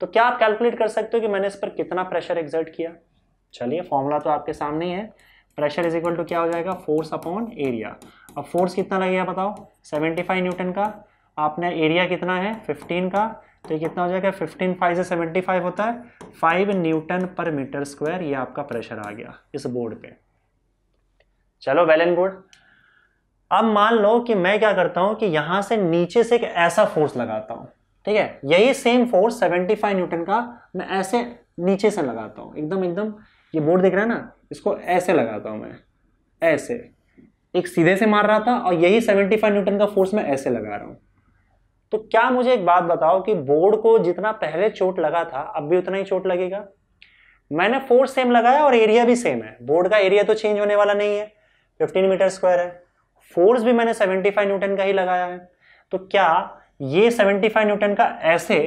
तो क्या आप कैलकुलेट कर सकते हो कि मैंने इस पर कितना प्रेशर एग्जर्ट किया चलिए फॉर्मूला तो आपके सामने ही है प्रेशर इज इक्वल टू क्या हो जाएगा फोर्स अपॉन एरिया अब फोर्स कितना लगेगा बताओ 75 न्यूटन का आपने एरिया कितना है 15 का तो ये कितना हो जाएगा फिफ्टीन फाइव से सेवेंटी फाइव होता है five newton per metre square ये आपका प्रेशर आ गया इस बोर्ड पे चलो वेल एंड गुड अब मान लो कि मैं क्या करता हूं कि यहां से नीचे से एक ऐसा फोर्स लगाता हूं ठीक है यही सेम फोर्स 75 न्यूटन का मैं ऐसे नीचे से लगाता हूं एकदम एकदम ये बोर्ड दिख रहा है ना इसको ऐसे लगाता हूं मैं ऐसे एक सीधे से मार रहा था और यही फाइव न्यूटन का फोर्स मैं ऐसे लगा रहा हूं तो क्या मुझे एक बात बताओ कि बोर्ड को जितना पहले चोट लगा था अब भी उतना ही चोट लगेगा मैंने फोर्स सेम लगाया और एरिया भी सेम है बोर्ड का एरिया तो चेंज होने वाला नहीं है 15 मीटर स्क्वायर है फोर्स भी मैंने 75 न्यूटन का ही लगाया है तो क्या ये 75 न्यूटन का ऐसे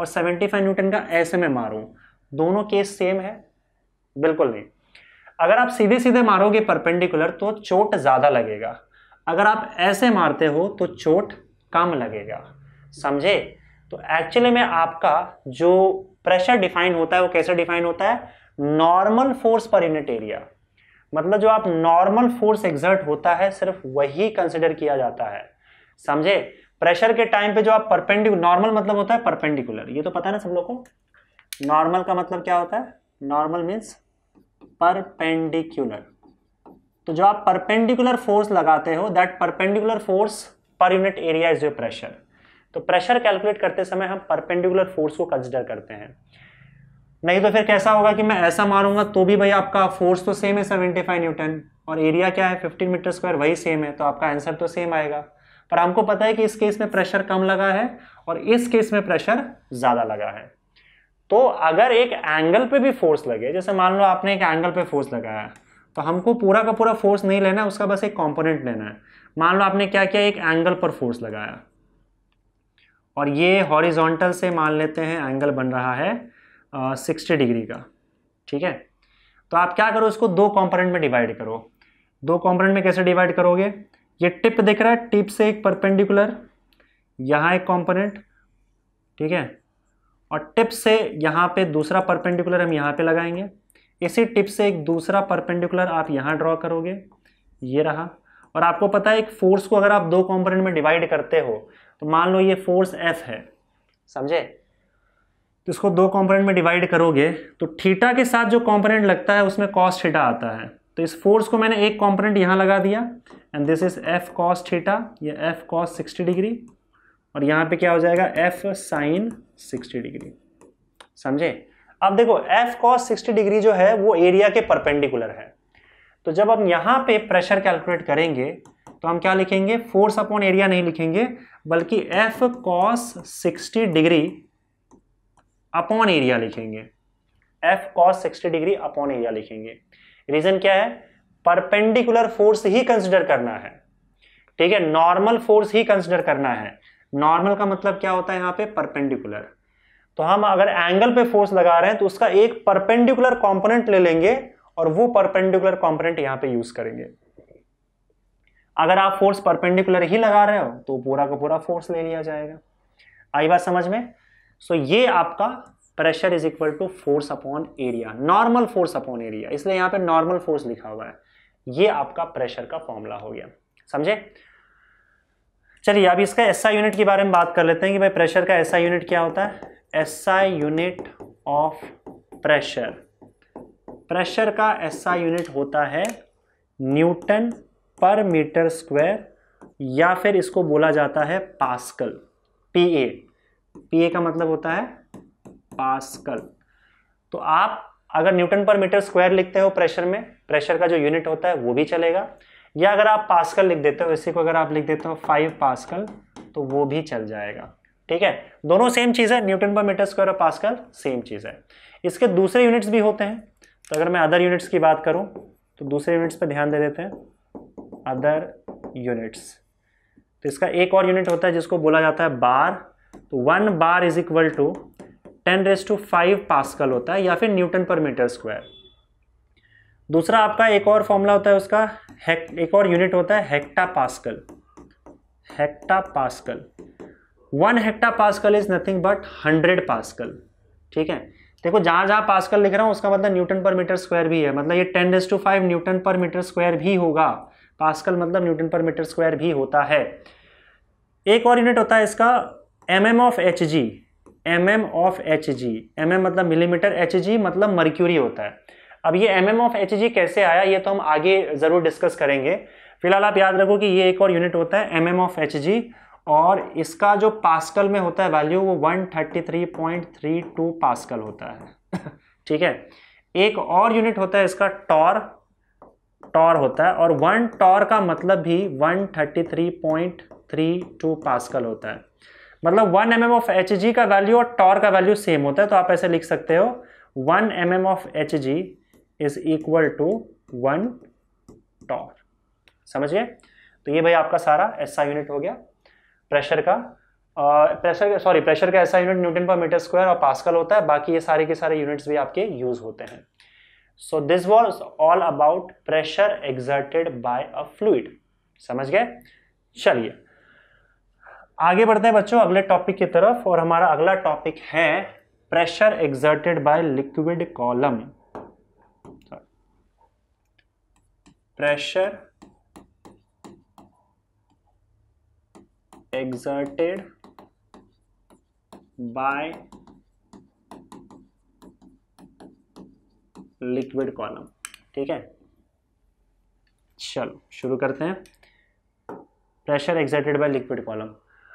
और 75 न्यूटन का ऐसे में मारूं दोनों केस सेम है बिल्कुल नहीं अगर आप सीधे सीधे मारोगे परपेंडिकुलर तो चोट ज़्यादा लगेगा अगर आप ऐसे मारते हो तो चोट कम लगेगा समझे तो एक्चुअली में आपका जो प्रेशर डिफाइन होता है वो कैसे डिफाइन होता है normal force per unit area मतलब जो आप नॉर्मल फोर्स एग्जर्ट होता है सिर्फ वही कंसिडर किया जाता है समझे प्रेशर के टाइम पे जो आप परपेंडिकुलर नॉर्मल मतलब होता है परपेंडिकुलर ये तो पता है ना सब लोग को नॉर्मल का मतलब क्या होता है नॉर्मल मीन्स परपेंडिकुलर तो जो आप परपेंडिकुलर फोर्स लगाते हो that perpendicular force per unit area is your pressure तो प्रेशर कैलकुलेट करते समय हम परपेंडिकुलर फोर्स को कंसिडर करते हैं नहीं तो फिर कैसा होगा कि मैं ऐसा मारूंगा तो भी भाई आपका फोर्स तो सेम है सेवेंटी फाइव न्यूटन और एरिया क्या है फिफ्टीन मीटर स्क्वायर वही सेम है तो आपका आंसर तो सेम आएगा पर हमको पता है कि इस केस में प्रेशर कम लगा है और इस केस में प्रेशर ज़्यादा लगा है तो अगर एक एंगल पे भी फोर्स लगे जैसे मान लो आपने एक एंगल पे फोर्स लगाया तो हमको पूरा का पूरा फोर्स नहीं लेना है उसका बस एक कंपोनेंट लेना है मान लो आपने क्या किया एक एंगल पर फोर्स लगाया और ये हॉरिजॉन्टल से मान लेते हैं एंगल बन रहा है सिक्सटी डिग्री का ठीक है तो आप क्या करो इसको दो कॉम्पोनेंट में डिवाइड करो दो कॉम्पोनेंट में कैसे डिवाइड करोगे ये टिप दिख रहा है टिप से एक परपेंडिकुलर यहाँ एक कॉम्पोनेंट ठीक है और टिप से यहाँ पे दूसरा परपेंडिकुलर हम यहाँ पे लगाएंगे इसी टिप से एक दूसरा परपेंडिकुलर आप यहाँ ड्रॉ करोगे ये रहा और आपको पता है एक फोर्स को अगर आप दो कॉम्पोनेंट में डिवाइड करते हो तो मान लो ये फोर्स एफ है समझे तो इसको दो कंपोनेंट में डिवाइड करोगे तो थीटा के साथ जो कंपोनेंट लगता है उसमें कॉस थीटा आता है तो इस फोर्स को मैंने एक कंपोनेंट यहाँ लगा दिया and this is F cos theta ये एफ कॉस सिक्सटी डिग्री और यहाँ पे क्या हो जाएगा एफ साइन सिक्सटी डिग्री समझे अब देखो एफ कॉस सिक्सटी डिग्री जो है वो एरिया के परपेंडिकुलर है तो जब हम यहाँ पे प्रेशर कैलकुलेट करेंगे तो हम क्या लिखेंगे फोर्स अपॉन एरिया नहीं लिखेंगे बल्कि F cos sixty degree upon area लिखेंगे F cos sixty degree upon area लिखेंगे रीजन क्या है परपेंडिकुलर फोर्स ही कंसिडर करना है ठीक है नॉर्मल फोर्स ही कंसिडर करना है नॉर्मल का मतलब क्या होता है यहाँ पे परपेंडिकुलर तो हम अगर एंगल पे फोर्स लगा रहे हैं तो उसका एक परपेंडिकुलर कंपोनेंट ले लेंगे और वो परपेंडिकुलर कॉम्पोनेंट यहां पे यूज करेंगे अगर आप फोर्स परपेंडिकुलर ही लगा रहे हो तो पूरा का पूरा फोर्स ले लिया जाएगा आई बात समझ में सो so, ये आपका pressure is equal to force upon area normal force upon area इसलिए यहां पे नॉर्मल फोर्स लिखा हुआ है ये आपका प्रेशर का फॉर्मूला हो गया समझे चलिए अब इसका एसआई यूनिट के बारे में बात कर लेते हैं कि भाई प्रेशर का एसआई यूनिट क्या होता है SI unit of pressure pressure का ऐसा यूनिट होता है न्यूटन पर मीटर स्क्वायर या फिर इसको बोला जाता है pascal P A P A का मतलब होता है पास्कल तो आप अगर न्यूटन पर मीटर स्क्वायर लिखते हो प्रेशर में प्रेशर का जो यूनिट होता है वो भी चलेगा या अगर आप पास्कल लिख देते हो इसी को अगर आप लिख देते हो फाइव पास्कल तो वो भी चल जाएगा ठीक है दोनों सेम चीज़ है न्यूटन पर मीटर स्क्वायर और पास्कल सेम चीज़ है इसके दूसरे यूनिट्स भी होते हैं तो अगर मैं अदर यूनिट्स की बात करूं तो दूसरे यूनिट्स पर ध्यान दे देते हैं अदर यूनिट्स तो इसका एक और यूनिट होता है जिसको बोला जाता है बार तो one bar is equal to ten raise to five pascal होता है या फिर न्यूटन पर मीटर स्क्वायर दूसरा आपका एक और फॉर्मूला होता है उसका एक और यूनिट होता है hecto pascal hecto pascal one hecto pascal is nothing but hundred pascal ठीक है देखो जहाँ जहाँ पास्कल लिख रहा हूँ उसका मतलब न्यूटन पर मीटर स्क्वायर भी है मतलब ये ten raise to five newton per metre square भी होगा पास्कल मतलब न्यूटन पर मीटर स्क्वायर भी होता है एक और यूनिट होता है इसका M M of H G M M of H G M M मतलब मिलीमीटर एच जी मतलब मर्क्यूरी होता है अब ये M M of H G कैसे आया ये तो हम आगे ज़रूर डिस्कस करेंगे फिलहाल आप याद रखो कि ये एक और यूनिट होता है M M of H G और इसका जो पास्कल में होता है वैल्यू वो 133.32 पास्कल होता है ठीक है एक और यूनिट होता है इसका टॉर टॉर होता है और वन टॉर का मतलब भी 133.32 पास्कल होता है मतलब one M M of H G का वैल्यू और टॉर का वैल्यू सेम होता है तो आप ऐसे लिख सकते हो one M M of H G is equal to one torr समझिए तो ये भाई आपका सारा ऐसा यूनिट हो गया प्रेशर का और प्रेशर सॉरी प्रेशर का ऐसा unit newton per metre square और पास्कल होता है बाकी ये सारे के सारे यूनिट्स भी आपके यूज होते हैं so this was all about pressure exerted by a fluid समझ गए चलिए आगे बढ़ते हैं बच्चों अगले टॉपिक की तरफ और हमारा अगला टॉपिक है pressure exerted by liquid column pressure exerted by liquid column ठीक है चलो शुरू करते हैं pressure exerted by liquid column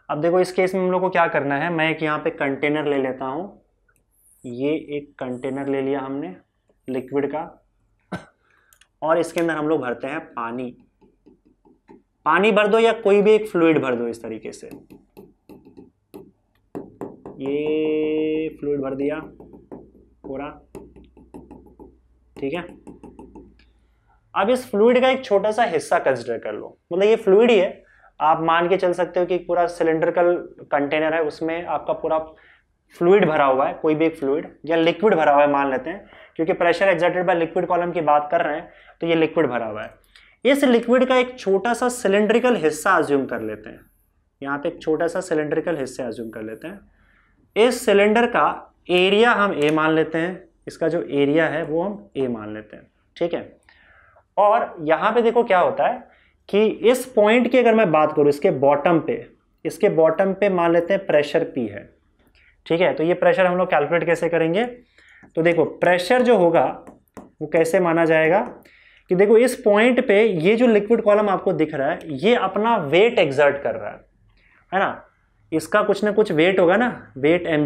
अब देखो इस केस में हम लोग को क्या करना है मैं एक यहाँ पे कंटेनर ले लेता हूँ ये एक कंटेनर ले लिया हमने लिक्विड का और इसके अंदर हम लोग भरते हैं पानी पानी भर दो या कोई भी एक फ्लूड भर दो इस तरीके से ये फ्लूड भर दिया पूरा ठीक है अब इस फ्लूड का एक छोटा सा हिस्सा कंसिडर कर लो मतलब ये फ्लूड ही है आप मान के चल सकते हो कि पूरा सिलेंड्रिकल कंटेनर है उसमें आपका पूरा फ्लूड भरा हुआ है कोई भी एक फ्लूड या लिक्विड भरा हुआ है मान लेते हैं क्योंकि pressure exerted by liquid column की बात कर रहे हैं तो ये लिक्विड भरा हुआ है इस लिक्विड का एक छोटा सा सिलेंड्रिकल हिस्सा अज्यूम कर लेते हैं यहाँ पे एक छोटा सा सिलेंड्रिकल हिस्सा अज्यूम कर लेते हैं इस सिलेंडर का एरिया हम ए मान लेते हैं इसका जो एरिया है वो हम ए मान लेते हैं ठीक है और यहाँ पे देखो क्या होता है कि इस पॉइंट की अगर मैं बात करूँ इसके बॉटम पे इसके बॉटम पे मान लेते हैं प्रेशर पी है ठीक है तो ये प्रेशर हम लोग कैलकुलेट कैसे करेंगे तो देखो प्रेशर जो होगा वो कैसे माना जाएगा कि देखो इस पॉइंट पे ये जो लिक्विड कॉलम आपको दिख रहा है ये अपना वेट एग्जर्ट कर रहा है है ना इसका कुछ ना कुछ वेट होगा ना वेट एम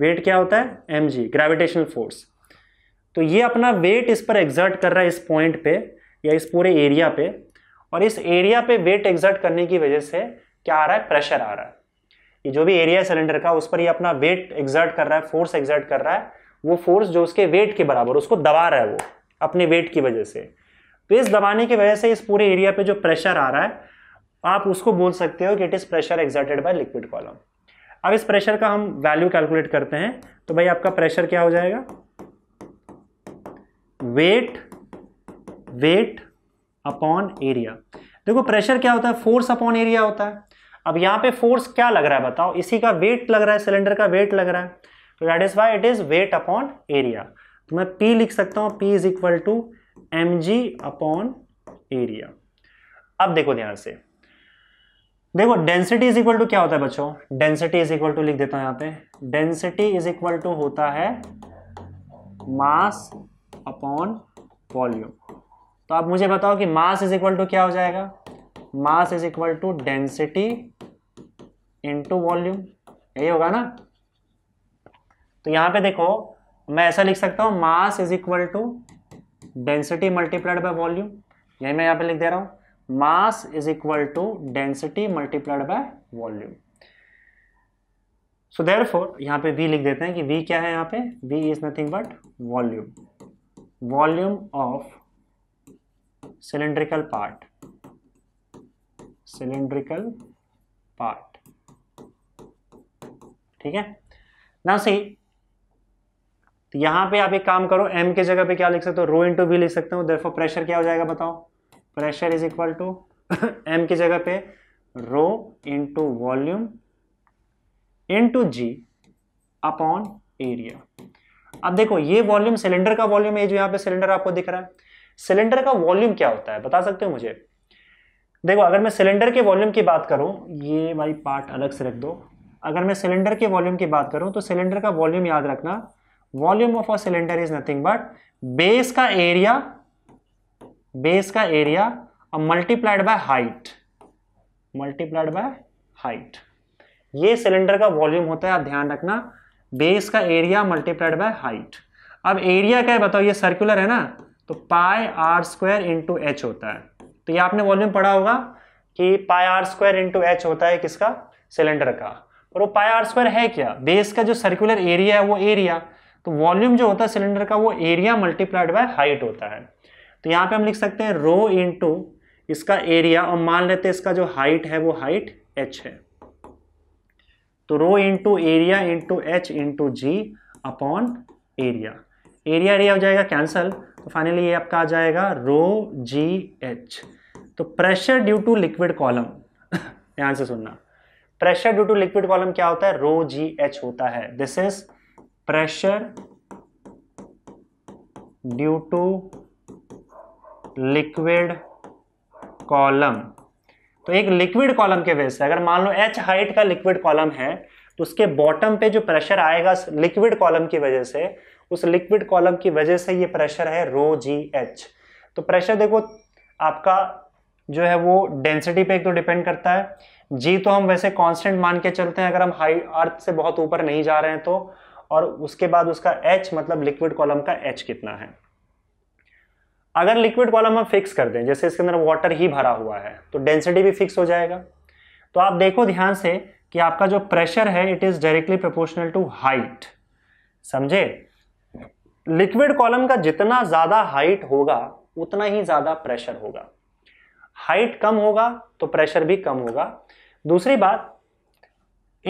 वेट क्या होता है एम ग्रेविटेशनल फोर्स तो ये अपना वेट इस पर एग्जर्ट कर रहा है इस पॉइंट पे या इस पूरे एरिया पे और इस एरिया पे वेट एग्जर्ट करने की वजह से क्या आ रहा है प्रेशर आ रहा है ये जो भी एरिया है सिलेंडर का उस पर ये अपना वेट एग्जर्ट कर रहा है फोर्स एग्जर्ट कर रहा है वो फोर्स जो उसके वेट के बराबर उसको दबा रहा है वो अपने वेट की वजह से तो इस दबाने की वजह से इस पूरे एरिया पे जो प्रेशर आ रहा है आप उसको बोल सकते हो कि it is pressure exerted by liquid column अब इस प्रेशर का हम वैल्यू कैलकुलेट करते हैं तो भाई आपका प्रेशर क्या हो जाएगा वेट वेट अपॉन एरिया देखो प्रेशर क्या होता है फोर्स अपॉन एरिया होता है अब यहाँ पे फोर्स क्या लग रहा है बताओ इसी का वेट लग रहा है सिलेंडर का वेट लग रहा है तो that is why it is weight upon area तो मैं पी लिख सकता हूं P is equal to M G upon area अब देखो ध्यान से देखो डेंसिटी इज इक्वल टू क्या होता है बच्चों डेंसिटी इज इक्वल टू लिख देता हूं यहां पे डेंसिटी इज इक्वल टू होता है मास अपॉन वॉल्यूम तो आप मुझे बताओ कि मास इज इक्वल टू क्या हो जाएगा mass is equal to density into volume यही होगा ना तो यहां पे देखो मैं ऐसा लिख सकता हूँ mass is equal to density multiplied by volume यही मैं यहाँ पे लिख दे रहा हूँ mass is equal to density multiplied by volume so therefore यहाँ पे वी लिख देते हैं कि वी क्या है यहाँ पे V is nothing but volume volume of cylindrical part cylindrical part ठीक है ना सही तो यहाँ पे आप एक काम करो एम के जगह पे क्या लिख सकते हो रो इंटू बी लिख सकते हो देखो प्रेशर क्या हो जाएगा बताओ pressure is equal to M की जगह पे rho into volume into G upon area अब देखो ये वॉल्यूम सिलेंडर का वॉल्यूम है जो यहाँ पे सिलेंडर आपको दिख रहा है सिलेंडर का वॉल्यूम क्या होता है बता सकते हो मुझे देखो अगर मैं सिलेंडर के वॉल्यूम की बात करूँ ये भाई पार्ट अलग से रख दो अगर मैं सिलेंडर के वॉल्यूम की बात करूँ तो सिलेंडर का वॉल्यूम याद रखना volume of a cylinder is nothing but base का एरिया बेस का area multiplied by height multiplied by height ये सिलेंडर का वॉल्यूम होता है आप ध्यान रखना बेस का एरिया मल्टीप्लाइड बाय हाइट अब एरिया क्या है बताओ ये सर्कुलर है ना तो pi R square into H होता है तो ये आपने वॉल्यूम पढ़ा होगा कि pi R square into H होता है किसका सिलेंडर का और वो पाई आर स्क्वायर है क्या बेस का जो सर्कुलर एरिया है वो एरिया तो वॉल्यूम जो होता है सिलेंडर का वो एरिया मल्टीप्लाइड बाय हाइट होता है तो यहाँ पे हम लिख सकते हैं रो इनटू इसका एरिया और मान लेते हैं इसका जो हाइट है वो हाइट एच है तो rho into area into H into G upon area area area हो जाएगा कैंसल तो फाइनली ये आपका आ जाएगा रो जी एच तो pressure due to liquid column ध्यान से सुनना pressure due to liquid column क्या होता है रो जी एच होता है this is pressure due to liquid column तो एक लिक्विड कॉलम के वजह से अगर मान लो एच हाइट का लिक्विड कॉलम है तो उसके बॉटम पे जो प्रेशर आएगा लिक्विड कॉलम की वजह से उस लिक्विड कॉलम की वजह से ये प्रेशर है रो जी एच तो प्रेशर देखो आपका जो है वो डेंसिटी पे एक तो डिपेंड करता है जी तो हम वैसे कांस्टेंट मान के चलते हैं अगर हम हाई अर्थ से बहुत ऊपर नहीं जा रहे हैं तो और उसके बाद उसका एच मतलब लिक्विड कॉलम का एच कितना है अगर लिक्विड कॉलम हम फिक्स कर दें जैसे इसके अंदर वाटर ही भरा हुआ है तो डेंसिटी भी फिक्स हो जाएगा तो आप देखो ध्यान से कि आपका जो प्रेशर है it is directly proportional to height समझे लिक्विड कॉलम का जितना ज़्यादा हाइट होगा उतना ही ज़्यादा प्रेशर होगा हाइट कम होगा तो प्रेशर भी कम होगा दूसरी बात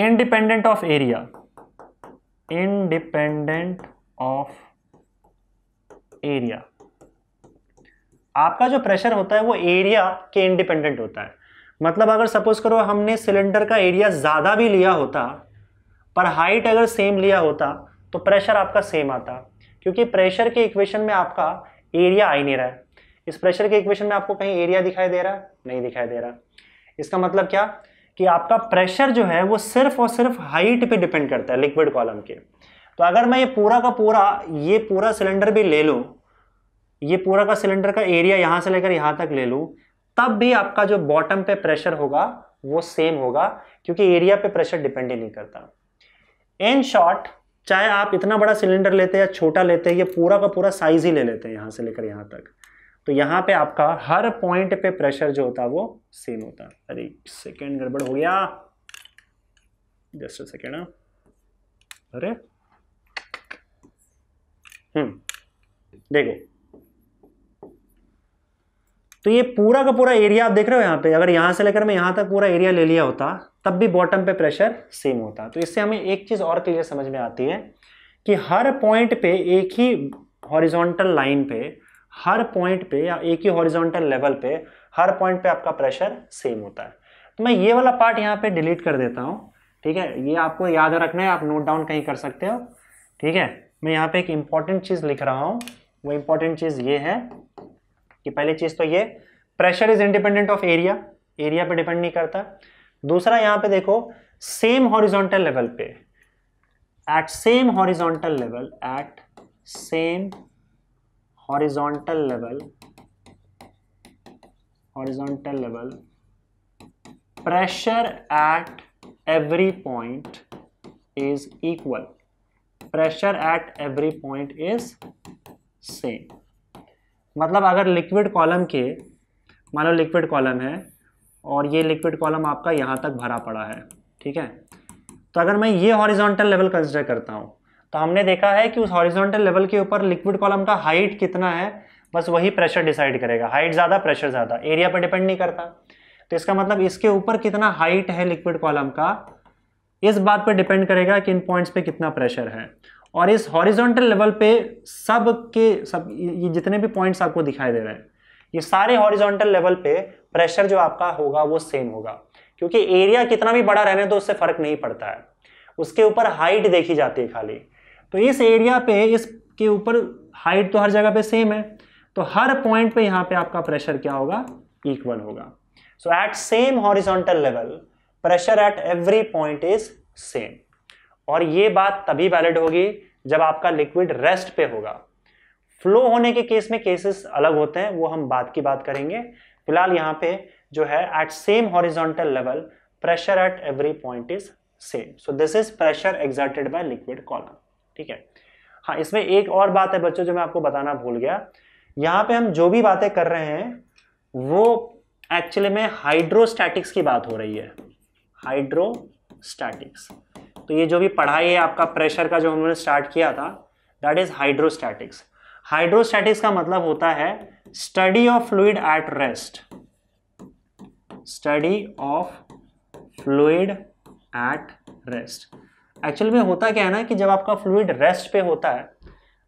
independent of area independent of area आपका जो प्रेशर होता है वो एरिया के इंडिपेंडेंट होता है मतलब अगर सपोज करो हमने सिलेंडर का एरिया ज़्यादा भी लिया होता पर हाइट अगर सेम लिया होता तो प्रेशर आपका सेम आता क्योंकि प्रेशर के इक्वेशन में आपका एरिया आ ही नहीं रहा है इस प्रेशर के इक्वेशन में आपको कहीं एरिया दिखाई दे रहा है नहीं दिखाई दे रहा इसका मतलब क्या कि आपका प्रेशर जो है वो सिर्फ और सिर्फ हाइट पे डिपेंड करता है लिक्विड कॉलम के तो अगर मैं ये पूरा का पूरा ये पूरा सिलेंडर भी ले लूँ ये पूरा का सिलेंडर का एरिया यहाँ से लेकर यहाँ तक ले लूँ तब भी आपका जो बॉटम पे प्रेशर होगा वो सेम होगा क्योंकि एरिया पे प्रेशर डिपेंड ही नहीं करता इन शॉर्ट चाहे आप इतना बड़ा सिलेंडर लेते हैं या छोटा लेते हैं ये पूरा का पूरा साइज ही ले लेते हैं यहाँ से लेकर यहाँ तक तो यहाँ पे आपका हर पॉइंट पे प्रेशर जो होता है वो सेम होता है अरे सेकेंड गड़बड़ हो गया जस्ट सेकेंड हाँ। अरे हम्म देखो तो ये पूरा का पूरा एरिया आप देख रहे हो यहाँ पे अगर यहाँ से लेकर मैं यहाँ तक पूरा एरिया ले लिया होता तब भी बॉटम पे प्रेशर सेम होता तो इससे हमें एक चीज़ और क्लियर समझ में आती है कि हर पॉइंट पे एक ही हॉरिजॉन्टल लाइन पे हर पॉइंट पे या एक ही हॉरिजॉन्टल लेवल पे हर पॉइंट पे आपका प्रेशर सेम होता है तो मैं ये वाला पार्ट यहाँ पे डिलीट कर देता हूँ ठीक है ये आपको याद रखना है आप नोट डाउन कहीं कर सकते हो ठीक है मैं यहाँ पे एक इम्पॉर्टेंट चीज़ लिख रहा हूँ वो इम्पॉर्टेंट चीज़ ये है कि पहली चीज़ तो ये pressure is independent of area area पे डिपेंड नहीं करता दूसरा यहाँ पे देखो सेम हॉरिजॉन्टल लेवल पे at same horizontal level at same horizontal level horizontal level pressure at every point is equal pressure at every point is same मतलब अगर लिक्विड कॉलम के मान लो लिक्विड कॉलम है और ये लिक्विड कॉलम आपका यहाँ तक भरा पड़ा है ठीक है तो अगर मैं ये हॉरिजॉन्टल लेवल कंसिडर करता हूँ तो हमने देखा है कि उस हॉरिजॉन्टल लेवल के ऊपर लिक्विड कॉलम का हाइट कितना है बस वही प्रेशर डिसाइड करेगा हाइट ज़्यादा प्रेशर ज़्यादा एरिया पर डिपेंड नहीं करता तो इसका मतलब इसके ऊपर कितना हाइट है लिक्विड कॉलम का इस बात पर डिपेंड करेगा कि इन पॉइंट्स पे कितना प्रेशर है और इस हॉरिजॉन्टल लेवल पे सब के सब ये जितने भी पॉइंट्स आपको दिखाई दे रहे हैं ये सारे हॉरिजॉन्टल लेवल पे प्रेशर जो आपका होगा वो सेम होगा क्योंकि एरिया कितना भी बड़ा रहने तो उससे फर्क नहीं पड़ता है उसके ऊपर हाइट देखी जाती है खाली तो इस एरिया पे इसके ऊपर हाइट तो हर जगह पे सेम है तो हर पॉइंट पे यहाँ पे आपका प्रेशर क्या होगा इक्वल होगा so at same horizontal level pressure at every point is same और ये बात तभी वैलिड होगी जब आपका लिक्विड रेस्ट पे होगा फ्लो होने के केस में केसेस अलग होते हैं वो हम बात की बात करेंगे फिलहाल यहाँ पे जो है at same horizontal level pressure at every point is same so this is pressure exerted by liquid column ठीक है हाँ इसमें एक और बात है बच्चों जो मैं आपको बताना भूल गया यहाँ पे हम जो भी बातें कर रहे हैं वो एक्चुअली में हाइड्रोस्टैटिक्स की बात हो रही है हाइड्रोस्टैटिक्स तो ये जो भी पढ़ाई है आपका प्रेशर का जो हमने स्टार्ट किया था दैट इज हाइड्रोस्टैटिक्स हाइड्रोस्टैटिक्स का मतलब होता है study of fluid at rest study of fluid at rest actual में होता क्या है ना कि जब आपका फ्लूड रेस्ट पे होता है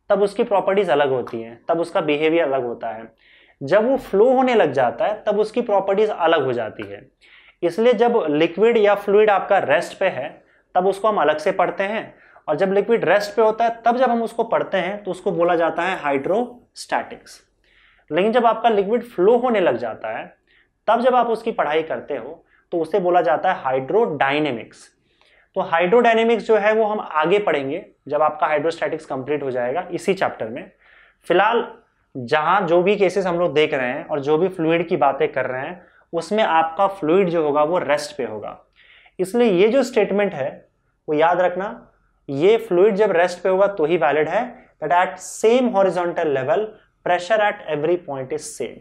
तब उसकी प्रॉपर्टीज अलग होती हैं तब उसका बिहेवियर अलग होता है जब वो फ्लो होने लग जाता है तब उसकी प्रॉपर्टीज अलग हो जाती है इसलिए जब लिक्विड या फ्लूड आपका रेस्ट पे है तब उसको हम अलग से पढ़ते हैं और जब लिक्विड रेस्ट पे होता है तब जब हम उसको पढ़ते हैं तो उसको बोला जाता है हाइड्रोस्टैटिक्स लेकिन जब आपका लिक्विड फ्लो होने लग जाता है तब जब आप उसकी पढ़ाई करते हो तो उसे बोला जाता है हाइड्रोडाइनेमिक्स तो हाइड्रोडाइनेमिक्स जो है वो हम आगे पढ़ेंगे जब आपका हाइड्रोस्टैटिक्स कंप्लीट हो जाएगा इसी चैप्टर में फिलहाल जहाँ जो भी केसेस हम लोग देख रहे हैं और जो भी फ्लूइड की बातें कर रहे हैं उसमें आपका फ्लूड जो होगा वो रेस्ट पे होगा इसलिए ये जो स्टेटमेंट है वो याद रखना ये फ्लूइड जब रेस्ट पे होगा तो ही वैलिड है but at same horizontal level pressure at every point is same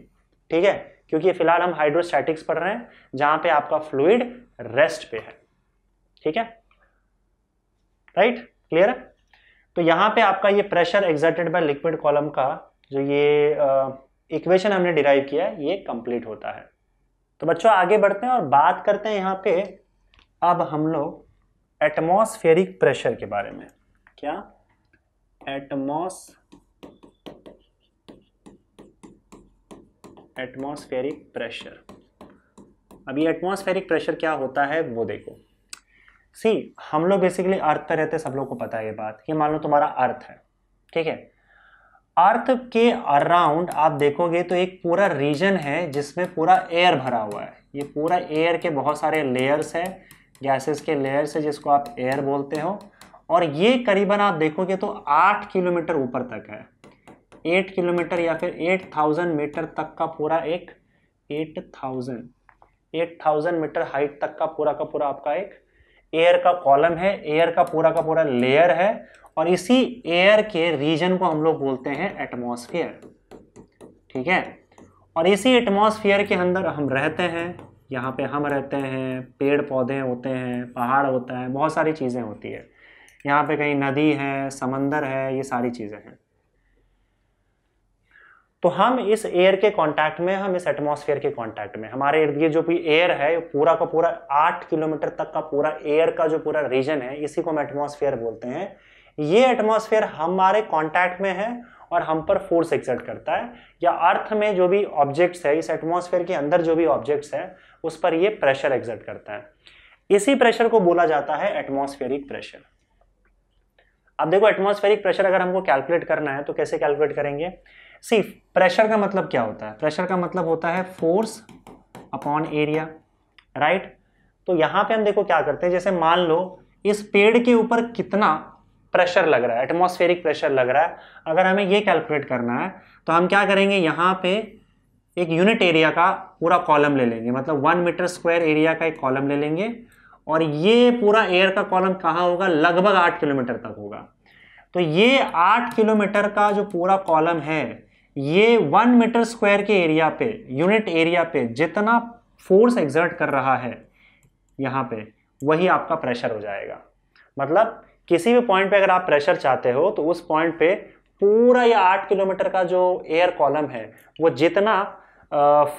ठीक है क्योंकि फिलहाल हम हाइड्रोस्टैटिक्स पढ़ रहे हैं जहां पे आपका फ्लूड रेस्ट पे है ठीक है राइट क्लियर है तो यहां पे आपका ये pressure exerted by liquid column का जो ये इक्वेशन हमने डिराइव किया है ये कंप्लीट होता है तो बच्चों आगे बढ़ते हैं और बात करते हैं यहां पे अब हम लोग एटमोस्फेरिक प्रेशर के बारे में क्या एटमोस एटमोस्फेरिक प्रेशर अब ये एटमॉस्फेरिक प्रेशर क्या होता है वो देखो सी हम लोग बेसिकली अर्थ पर रहते सब लोग को पता है ये बात ये मान लो तुम्हारा अर्थ है ठीक है अर्थ के अराउंड आप देखोगे तो एक पूरा रीजन है जिसमें पूरा एयर भरा हुआ है ये पूरा एयर के बहुत सारे लेयर्स है गैसेस के लेयर्स है जिसको आप एयर बोलते हो और ये करीबन आप देखोगे तो आठ किलोमीटर ऊपर तक है एट किलोमीटर या फिर एट थाउजेंड मीटर तक का पूरा एक eight thousand eight thousand metre height तक का पूरा का पूरा आपका एक एयर का कॉलम है एयर का पूरा का पूरा लेयर है और इसी एयर के रीजन को हम लोग बोलते हैं एटमोसफियर ठीक है और इसी एटमोसफियर के अंदर हम रहते हैं यहाँ पे हम रहते हैं पेड़ पौधे होते हैं पहाड़ होता है बहुत सारी चीज़ें होती है यहाँ पे कहीं नदी है समंदर है ये सारी चीज़ें हैं तो हम इस एयर के कांटेक्ट में हम इस एटमॉस्फेयर के कांटेक्ट में हमारे इर्द गिर्द जो भी एयर है पूरा का पूरा आठ किलोमीटर तक का पूरा एयर का जो पूरा रीजन है इसी को हम एटमॉस्फेयर बोलते हैं ये एटमॉस्फेयर हमारे कांटेक्ट में है और हम पर फोर्स एक्सर्ट करता है या अर्थ में जो भी ऑब्जेक्ट्स है इस एटमोसफेयर के अंदर जो भी ऑब्जेक्ट्स है उस पर ये प्रेशर एक्सर्ट करता है इसी प्रेशर को बोला जाता है एटमॉस्फेरिक प्रेशर अब देखो एटमॉस्फेरिक प्रेशर अगर हमको कैलकुलेट करना है तो कैसे कैलकुलेट करेंगे सी प्रेशर का मतलब क्या होता है प्रेशर का मतलब होता है फोर्स अपॉन एरिया राइट तो यहाँ पे हम देखो क्या करते हैं जैसे मान लो इस पेड़ के ऊपर कितना प्रेशर लग रहा है एटमोस्फेरिक प्रेशर लग रहा है अगर हमें ये कैलकुलेट करना है तो हम क्या करेंगे यहाँ पे एक यूनिट एरिया का पूरा कॉलम ले लेंगे मतलब वन मीटर स्क्वायर एरिया का एक कॉलम ले लेंगे और ये पूरा एयर का कॉलम कहाँ होगा लगभग आठ किलोमीटर तक होगा तो ये आठ किलोमीटर का जो पूरा कॉलम है ये वन मीटर स्क्वायर के एरिया पे यूनिट एरिया पे जितना फोर्स एग्जर्ट कर रहा है यहाँ पे वही आपका प्रेशर हो जाएगा मतलब किसी भी पॉइंट पे अगर आप प्रेशर चाहते हो तो उस पॉइंट पे पूरा ये आठ किलोमीटर का जो एयर कॉलम है वो जितना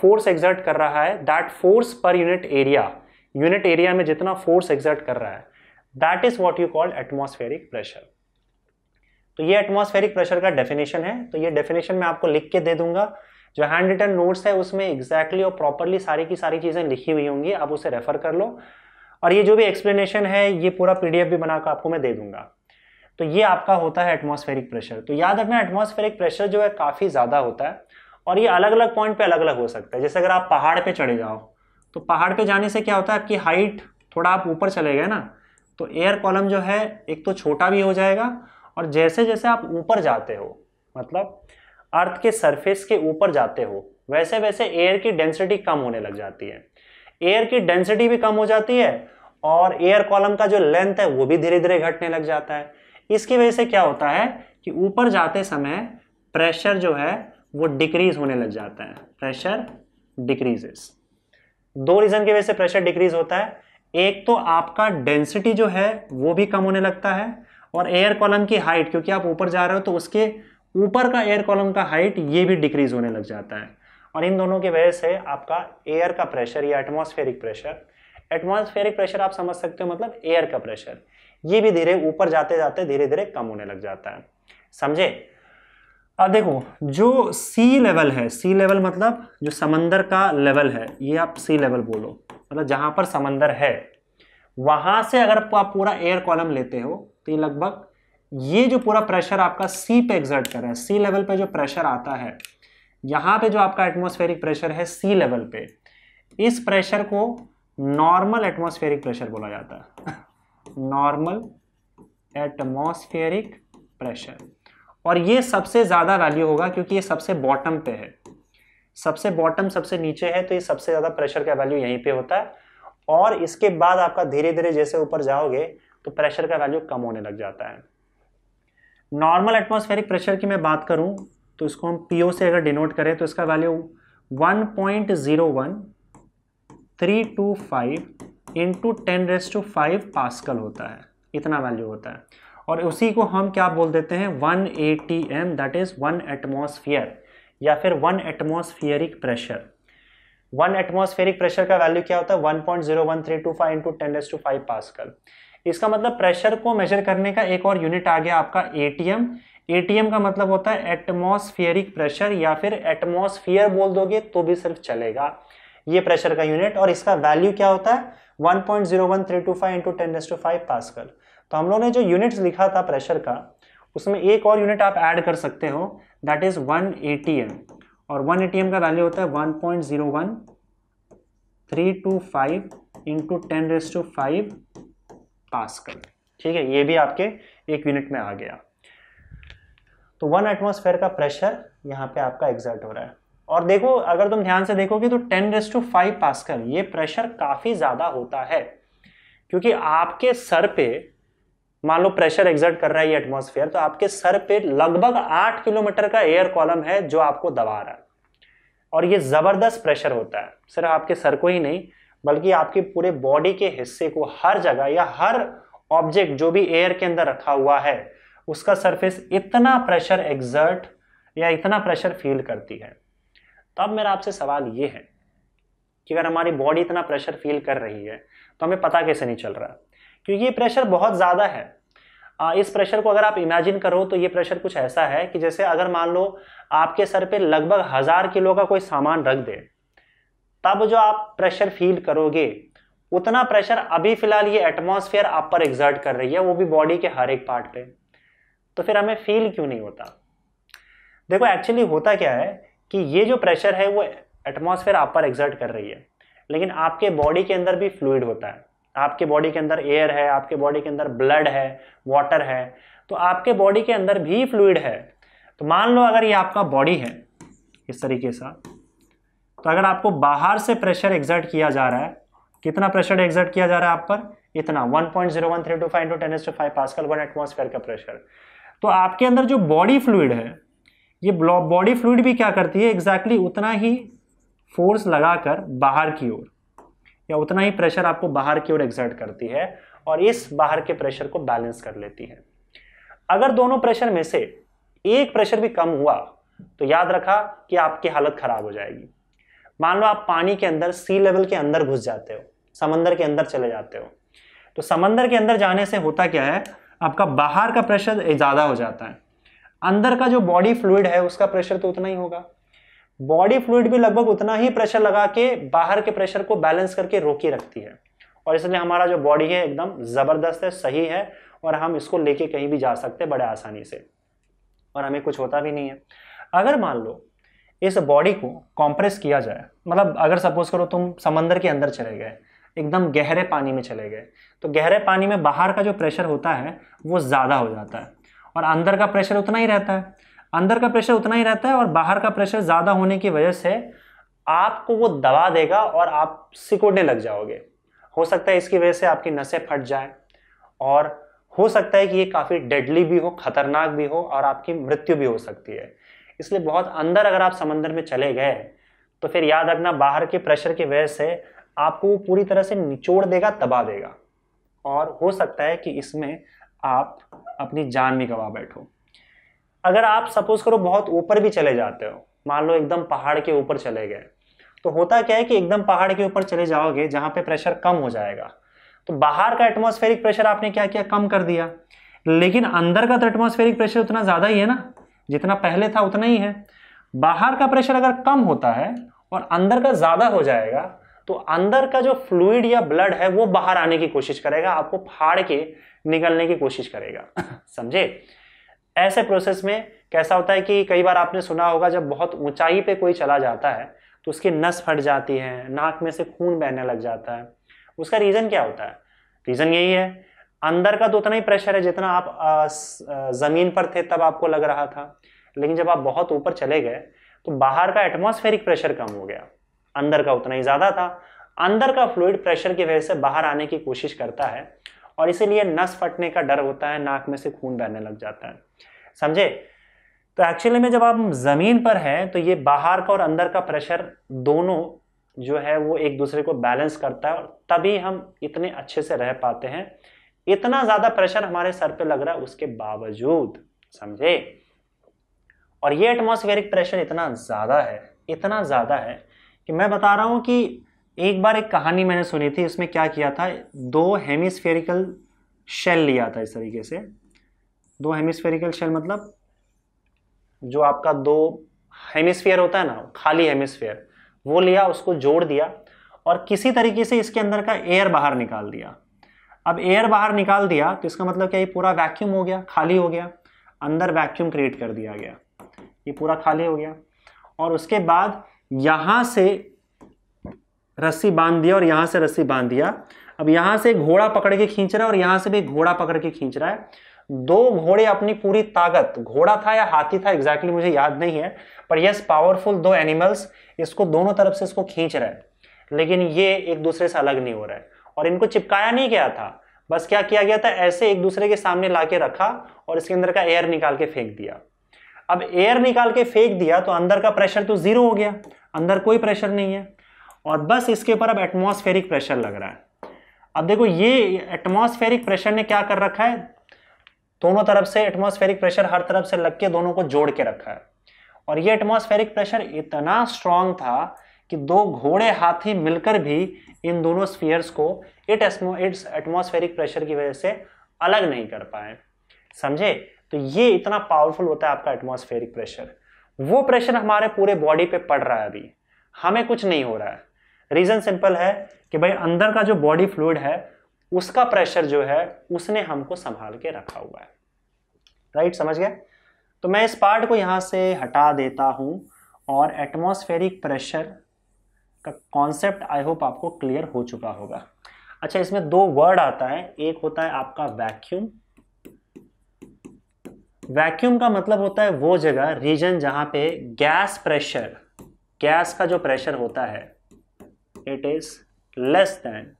फोर्स uh, एग्जर्ट कर रहा है that force per unit area unit area में जितना फोर्स एग्जर्ट कर रहा है that is what you called atmospheric pressure तो ये एटमॉस्फेरिक प्रेशर का डेफिनेशन है तो ये डेफिनेशन मैं आपको लिख के दे दूंगा जो हैंड रिटर्न नोट्स है उसमें एग्जैक्टली exactly और प्रॉपरली सारी की सारी चीज़ें लिखी हुई होंगी आप उसे रेफर कर लो और ये जो भी एक्सप्लेनेशन है ये पूरा पीडीएफ भी बनाकर आपको मैं दे दूंगा तो ये आपका होता है एटमॉस्फेरिक प्रेशर तो याद रखना एटमॉस्फेरिक प्रेशर जो है काफ़ी ज़्यादा होता है और ये अलग अलग पॉइंट पे अलग अलग हो सकता है जैसे अगर आप पहाड़ पे चढ़े जाओ तो पहाड़ पे जाने से क्या होता है आपकी हाइट थोड़ा आप ऊपर चले गए ना तो एयर कॉलम जो है एक तो छोटा भी हो जाएगा और जैसे जैसे आप ऊपर जाते हो मतलब अर्थ के सरफेस के ऊपर जाते हो वैसे वैसे एयर की डेंसिटी कम होने लग जाती है एयर की डेंसिटी भी कम हो जाती है और एयर कॉलम का जो लेंथ है वो भी धीरे धीरे घटने लग जाता है इसकी वजह से क्या होता है कि ऊपर जाते समय प्रेशर जो है वो डिक्रीज होने लग जाता है प्रेशर डिक्रीजेस दो रीज़न की वजह से प्रेशर डिक्रीज होता है एक तो आपका डेंसिटी जो है वो भी कम होने लगता है और एयर कॉलम की हाइट क्योंकि आप ऊपर जा रहे हो तो उसके ऊपर का एयर कॉलम का हाइट ये भी डिक्रीज होने लग जाता है और इन दोनों की वजह से आपका एयर का प्रेशर या एटमॉस्फेरिक प्रेशर एटमोस्फेरिक प्रेशर आप समझ सकते हो मतलब एयर का प्रेशर ये भी धीरे ऊपर जाते जाते धीरे धीरे कम होने लग जाता है समझे अब देखो जो सी लेवल है सी लेवल मतलब जो समंदर का लेवल है ये आप सी लेवल बोलो मतलब जहाँ पर समंदर है वहाँ से अगर आप पूरा एयर कॉलम लेते हो तो ये लगभग ये जो पूरा प्रेशर आपका सी पे एग्जर्ट कर रहा है सी लेवल पे जो प्रेशर आता है यहाँ पे जो आपका एटमॉस्फेरिक प्रेशर है सी लेवल पे इस प्रेशर को नॉर्मल एटमॉस्फेरिक प्रेशर बोला जाता है नॉर्मल एटमॉस्फेरिक प्रेशर और ये सबसे ज़्यादा वैल्यू होगा क्योंकि ये सबसे बॉटम पे है सबसे बॉटम सबसे नीचे है तो ये सबसे ज़्यादा प्रेशर का वैल्यू यहीं पे होता है और इसके बाद आपका धीरे धीरे जैसे ऊपर जाओगे तो प्रेशर का वैल्यू कम होने लग जाता है नॉर्मल एटमॉस्फेरिक प्रेशर की मैं बात करूं तो इसको हम पीओ से अगर डिनोट करें तो इसका value one point five into ten raise to five pascal होता है इतना वैल्यू होता है और उसी को हम क्या बोल देते हैं one A T M that is one atmosphere या फिर one atmospheric pressure one atmospheric pressure का वैल्यू क्या होता है one point zero one three two five into ten raise to five pascal इसका मतलब प्रेशर को मेजर करने का एक और यूनिट आ गया आपका ए एटीएम का मतलब होता है एटमोसफियरिक प्रेशर या फिर एटमोसफियर बोल दोगे तो भी सिर्फ चलेगा ये प्रेशर का यूनिट और इसका वैल्यू क्या होता है 1.01325 इंटू तो हम लोगों ने जो यूनिट्स लिखा था प्रेशर का उसमें एक और यूनिट आप ऐड कर सकते हो दैट इज वन एटीएम और वन एटीएम का वैल्यू होता है one point zero one three two five into ten raise to five pascal ठीक है ये भी आपके एक यूनिट में आ गया तो वन एटमोसफेयर का प्रेशर यहाँ पे आपका एग्जर्ट हो रहा है और देखो अगर तुम ध्यान से देखोगे तो ten raise to five pascal ये प्रेशर काफ़ी ज़्यादा होता है क्योंकि आपके सर पे मान लो प्रेशर एग्जर्ट कर रहा है ये एटमोसफेयर तो आपके सर पे लगभग आठ किलोमीटर का एयर कॉलम है जो आपको दबा रहा है और ये ज़बरदस्त प्रेशर होता है सिर्फ आपके सर को ही नहीं बल्कि आपकी पूरे बॉडी के हिस्से को हर जगह या हर ऑब्जेक्ट जो भी एयर के अंदर रखा हुआ है उसका सरफेस इतना प्रेशर एग्जर्ट या इतना प्रेशर फील करती है तो अब मेरा आपसे सवाल ये है कि अगर हमारी बॉडी इतना प्रेशर फील कर रही है तो हमें पता कैसे नहीं चल रहा क्योंकि ये प्रेशर बहुत ज़्यादा है इस प्रेशर को अगर आप इमेजिन करो तो ये प्रेशर कुछ ऐसा है कि जैसे अगर मान लो आपके सर पे लगभग हज़ार किलो का कोई सामान रख दे तब जो आप प्रेशर फील करोगे उतना प्रेशर अभी फिलहाल ये एटमॉस्फेयर आप पर एग्जर्ट कर रही है वो भी बॉडी के हर एक पार्ट पे तो फिर हमें फील क्यों नहीं होता देखो एक्चुअली होता क्या है कि ये जो प्रेशर है वो एटमॉस्फेयर आप पर एग्जर्ट कर रही है लेकिन आपके बॉडी के अंदर भी फ्लूड होता है आपके बॉडी के अंदर एयर है आपके बॉडी के अंदर ब्लड है वाटर है तो आपके बॉडी के अंदर भी फ्लूड है तो मान लो अगर ये आपका बॉडी है इस तरीके से तो अगर आपको बाहर से प्रेशर एग्जर्ट किया जा रहा है कितना प्रेशर एग्जर्ट किया जा रहा है आप पर इतना 1.01325 to ten to five pascal one atmosphere का प्रेशर तो आपके अंदर जो बॉडी फ्लूड है ये बॉडी फ्लूड भी क्या करती है एग्जैक्टली exactly उतना ही फोर्स लगाकर बाहर की ओर या उतना ही प्रेशर आपको बाहर की ओर एग्जर्ट करती है और इस बाहर के प्रेशर को बैलेंस कर लेती है अगर दोनों प्रेशर में से एक प्रेशर भी कम हुआ तो याद रखा कि आपकी हालत खराब हो जाएगी मान लो आप पानी के अंदर सी लेवल के अंदर घुस जाते हो समंदर के अंदर चले जाते हो तो समंदर के अंदर जाने से होता क्या है आपका बाहर का प्रेशर ज़्यादा हो जाता है अंदर का जो बॉडी फ्लूड है उसका प्रेशर तो उतना ही होगा बॉडी फ्लूड भी लगभग उतना ही प्रेशर लगा के बाहर के प्रेशर को बैलेंस करके रोकी रखती है और इसलिए हमारा जो बॉडी है एकदम ज़बरदस्त है सही है और हम इसको लेके कहीं भी जा सकते हैं बड़े आसानी से और हमें कुछ होता भी नहीं है अगर मान लो इस बॉडी को कॉम्प्रेस किया जाए मतलब अगर सपोज करो तुम समंदर के अंदर चले गए एकदम गहरे पानी में चले गए तो गहरे पानी में बाहर का जो प्रेशर होता है वो ज़्यादा हो जाता है और अंदर का प्रेशर उतना ही रहता है अंदर का प्रेशर उतना ही रहता है और बाहर का प्रेशर ज़्यादा होने की वजह से आपको वो दबा देगा और आप सिकोड़ने लग जाओगे हो सकता है इसकी वजह से आपकी नसें फट जाए और हो सकता है कि ये काफ़ी डेडली भी हो खतरनाक भी हो और आपकी मृत्यु भी हो सकती है इसलिए बहुत अंदर अगर आप समंदर में चले गए तो फिर याद रखना बाहर के प्रेशर की वजह से आपको वो पूरी तरह से निचोड़ देगा दबा देगा और हो सकता है कि इसमें आप अपनी जान भी गवा बैठो अगर आप सपोज करो बहुत ऊपर भी चले जाते हो मान लो एकदम पहाड़ के ऊपर चले गए तो होता क्या है कि एकदम पहाड़ के ऊपर चले जाओगे जहाँ पे प्रेशर कम हो जाएगा तो बाहर का एटमॉस्फेरिक प्रेशर आपने क्या किया कम कर दिया लेकिन अंदर का तो एटमॉस्फेरिक प्रेशर उतना ज़्यादा ही है ना जितना पहले था उतना ही है बाहर का प्रेशर अगर कम होता है और अंदर का ज़्यादा हो जाएगा तो अंदर का जो फ्लूड या ब्लड है वो बाहर आने की कोशिश करेगा आपको फाड़ के निकलने की कोशिश करेगा समझे ऐसे प्रोसेस में कैसा होता है कि कई बार आपने सुना होगा जब बहुत ऊंचाई पे कोई चला जाता है तो उसकी नस फट जाती है नाक में से खून बहने लग जाता है उसका रीज़न क्या होता है रीज़न यही है अंदर का तो उतना ही प्रेशर है जितना आप जमीन पर थे तब आपको लग रहा था लेकिन जब आप बहुत ऊपर चले गए तो बाहर का एटमॉस्फेरिक प्रेशर कम हो गया अंदर का उतना ही ज़्यादा था अंदर का फ्लूड प्रेशर की वजह से बाहर आने की कोशिश करता है और इसीलिए नस फटने का डर होता है नाक में से खून बहने लग जाता है समझे तो एक्चुअली में जब आप ज़मीन पर हैं तो ये बाहर का और अंदर का प्रेशर दोनों जो है वो एक दूसरे को बैलेंस करता है और तभी हम इतने अच्छे से रह पाते हैं इतना ज्यादा प्रेशर हमारे सर पे लग रहा है उसके बावजूद समझे और ये एटमोस्फेरिक प्रेशर इतना ज्यादा है इतना ज्यादा है कि मैं बता रहा हूँ कि एक बार एक कहानी मैंने सुनी थी उसमें क्या किया था दो हेमिस्फेरिकल शेल लिया था इस तरीके से दो हेमिस्फेरिकल शेल मतलब जो आपका दो हेमिस्फेयर होता है ना खाली हेमिस्फेयर वो लिया उसको जोड़ दिया और किसी तरीके से इसके अंदर का एयर बाहर निकाल दिया अब एयर बाहर निकाल दिया तो इसका मतलब क्या ये पूरा वैक्यूम हो गया खाली हो गया अंदर वैक्यूम क्रिएट कर दिया गया ये पूरा खाली हो गया और उसके बाद यहाँ से रस्सी बांध दिया और यहाँ से रस्सी बांध दिया अब यहाँ से घोड़ा पकड़ के खींच रहा है और यहाँ से भी घोड़ा पकड़ के खींच रहा है दो घोड़े अपनी पूरी ताकत घोड़ा था या हाथी था एग्जैक्टली मुझे याद नहीं है पर यस पावरफुल दो एनिमल्स इसको दोनों तरफ से इसको खींच रहा है लेकिन ये एक दूसरे से अलग नहीं हो रहा है और इनको चिपकाया नहीं गया था बस क्या किया गया था ऐसे एक दूसरे के सामने ला के रखा और इसके अंदर का एयर निकाल के फेंक दिया अब एयर निकाल के फेंक दिया तो अंदर का प्रेशर तो जीरो हो गया अंदर कोई प्रेशर नहीं है और बस इसके ऊपर अब एटमॉस्फेरिक प्रेशर लग रहा है अब देखो ये एटमॉस्फेरिक प्रेशर ने क्या कर रखा है दोनों तरफ से एटमोसफेरिक प्रेशर हर तरफ से लग के दोनों को जोड़ के रखा है और ये एटमॉस्फेरिक प्रेशर इतना स्ट्रांग था कि दो घोड़े हाथी मिलकर भी इन दोनों स्फीयर्स को इट एसमो इट्स एटमोस्फेरिक प्रेशर की वजह से अलग नहीं कर पाए समझे तो ये इतना पावरफुल होता है आपका एटमोस्फेरिक प्रेशर वो प्रेशर हमारे पूरे बॉडी पे पड़ रहा है अभी हमें कुछ नहीं हो रहा है रीज़न सिंपल है कि भाई अंदर का जो बॉडी फ्लूड है उसका प्रेशर जो है उसने हमको संभाल के रखा हुआ है राइट right, समझ गया तो मैं इस पार्ट को यहाँ से हटा देता हूँ और एटमोस्फेरिक प्रेशर का कॉन्सेप्ट आई होप आपको क्लियर हो चुका होगा अच्छा इसमें दो वर्ड आता है एक होता है आपका वैक्यूम वैक्यूम का मतलब होता है वो जगह रीजन जहां पे गैस प्रेशर गैस का जो प्रेशर होता है it is less than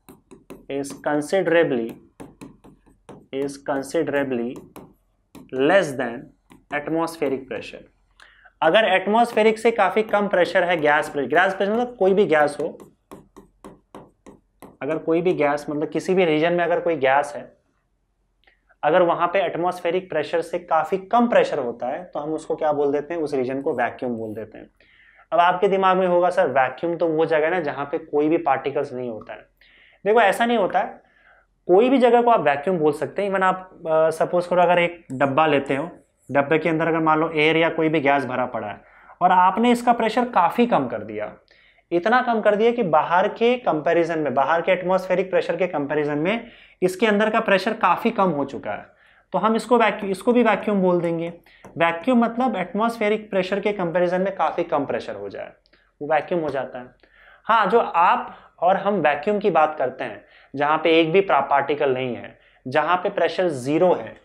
is considerably is considerably less than atmospheric pressure अगर एटमोस्फेरिक से काफी कम प्रेशर है गैस प्रेशर गैस प्रेशर मतलब कोई भी गैस हो अगर कोई भी गैस मतलब किसी भी रीजन में अगर कोई गैस है अगर वहां पे एटमॉस्फेरिक प्रेशर से काफी कम प्रेशर होता है तो हम उसको क्या बोल देते हैं उस रीजन को वैक्यूम बोल देते हैं अब आपके दिमाग में होगा सर वैक्यूम तो वो जगह ना जहाँ पे कोई भी पार्टिकल्स नहीं होता है देखो ऐसा नहीं होता है कोई भी जगह को आप वैक्यूम बोल सकते हैं इवन आप सपोज करो अगर एक डब्बा लेते हो डब्बे के अंदर अगर मान लो एयर या कोई भी गैस भरा पड़ा है और आपने इसका प्रेशर काफ़ी कम कर दिया इतना कम कर दिया कि बाहर के कंपैरिजन में बाहर के एटमॉस्फेरिक प्रेशर के कंपैरिजन में इसके अंदर का प्रेशर काफ़ी कम हो चुका है तो हम इसको वैक्यू इसको भी वैक्यूम बोल देंगे वैक्यूम मतलब एटमॉस्फेरिक प्रेशर के कंपैरिजन में काफ़ी कम प्रेशर हो जाए वो वैक्यूम हो जाता है हाँ जो आप और हम वैक्यूम की बात करते हैं जहाँ पर एक भी पार्टिकल नहीं है जहाँ पर प्रेशर ज़ीरो है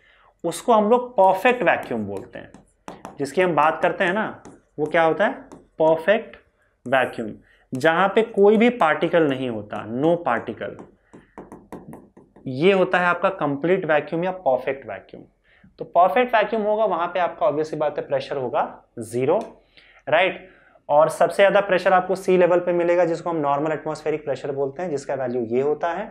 उसको हम लोग परफेक्ट वैक्यूम बोलते हैं जिसकी हम बात करते हैं ना वो क्या होता है परफेक्ट वैक्यूम जहां पे कोई भी पार्टिकल नहीं होता नो no पार्टिकल ये होता है आपका कंप्लीट वैक्यूम या परफेक्ट वैक्यूम तो परफेक्ट वैक्यूम होगा वहां पे आपका ऑब्वियसली बात है प्रेशर होगा ज़ीरो राइट और सबसे ज़्यादा प्रेशर आपको सी लेवल पे मिलेगा जिसको हम नॉर्मल एटमॉस्फेरिक प्रेशर बोलते हैं जिसका वैल्यू ये होता है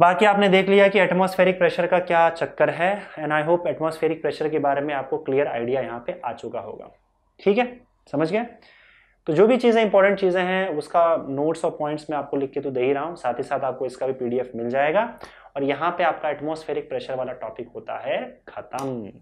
बाकी आपने देख लिया कि एटमॉस्फेरिक प्रेशर का क्या चक्कर है and I hope atmospheric pressure के बारे में आपको क्लियर आइडिया यहाँ पे आ चुका होगा ठीक है समझ गए तो जो भी चीज़ें इंपॉर्टेंट चीज़ें हैं उसका नोट्स और पॉइंट्स मैं आपको लिख के तो दे ही रहा हूँ साथ ही साथ आपको इसका भी पीडीएफ मिल जाएगा और यहाँ पे आपका एटमॉस्फेरिक प्रेशर वाला टॉपिक होता है खत्म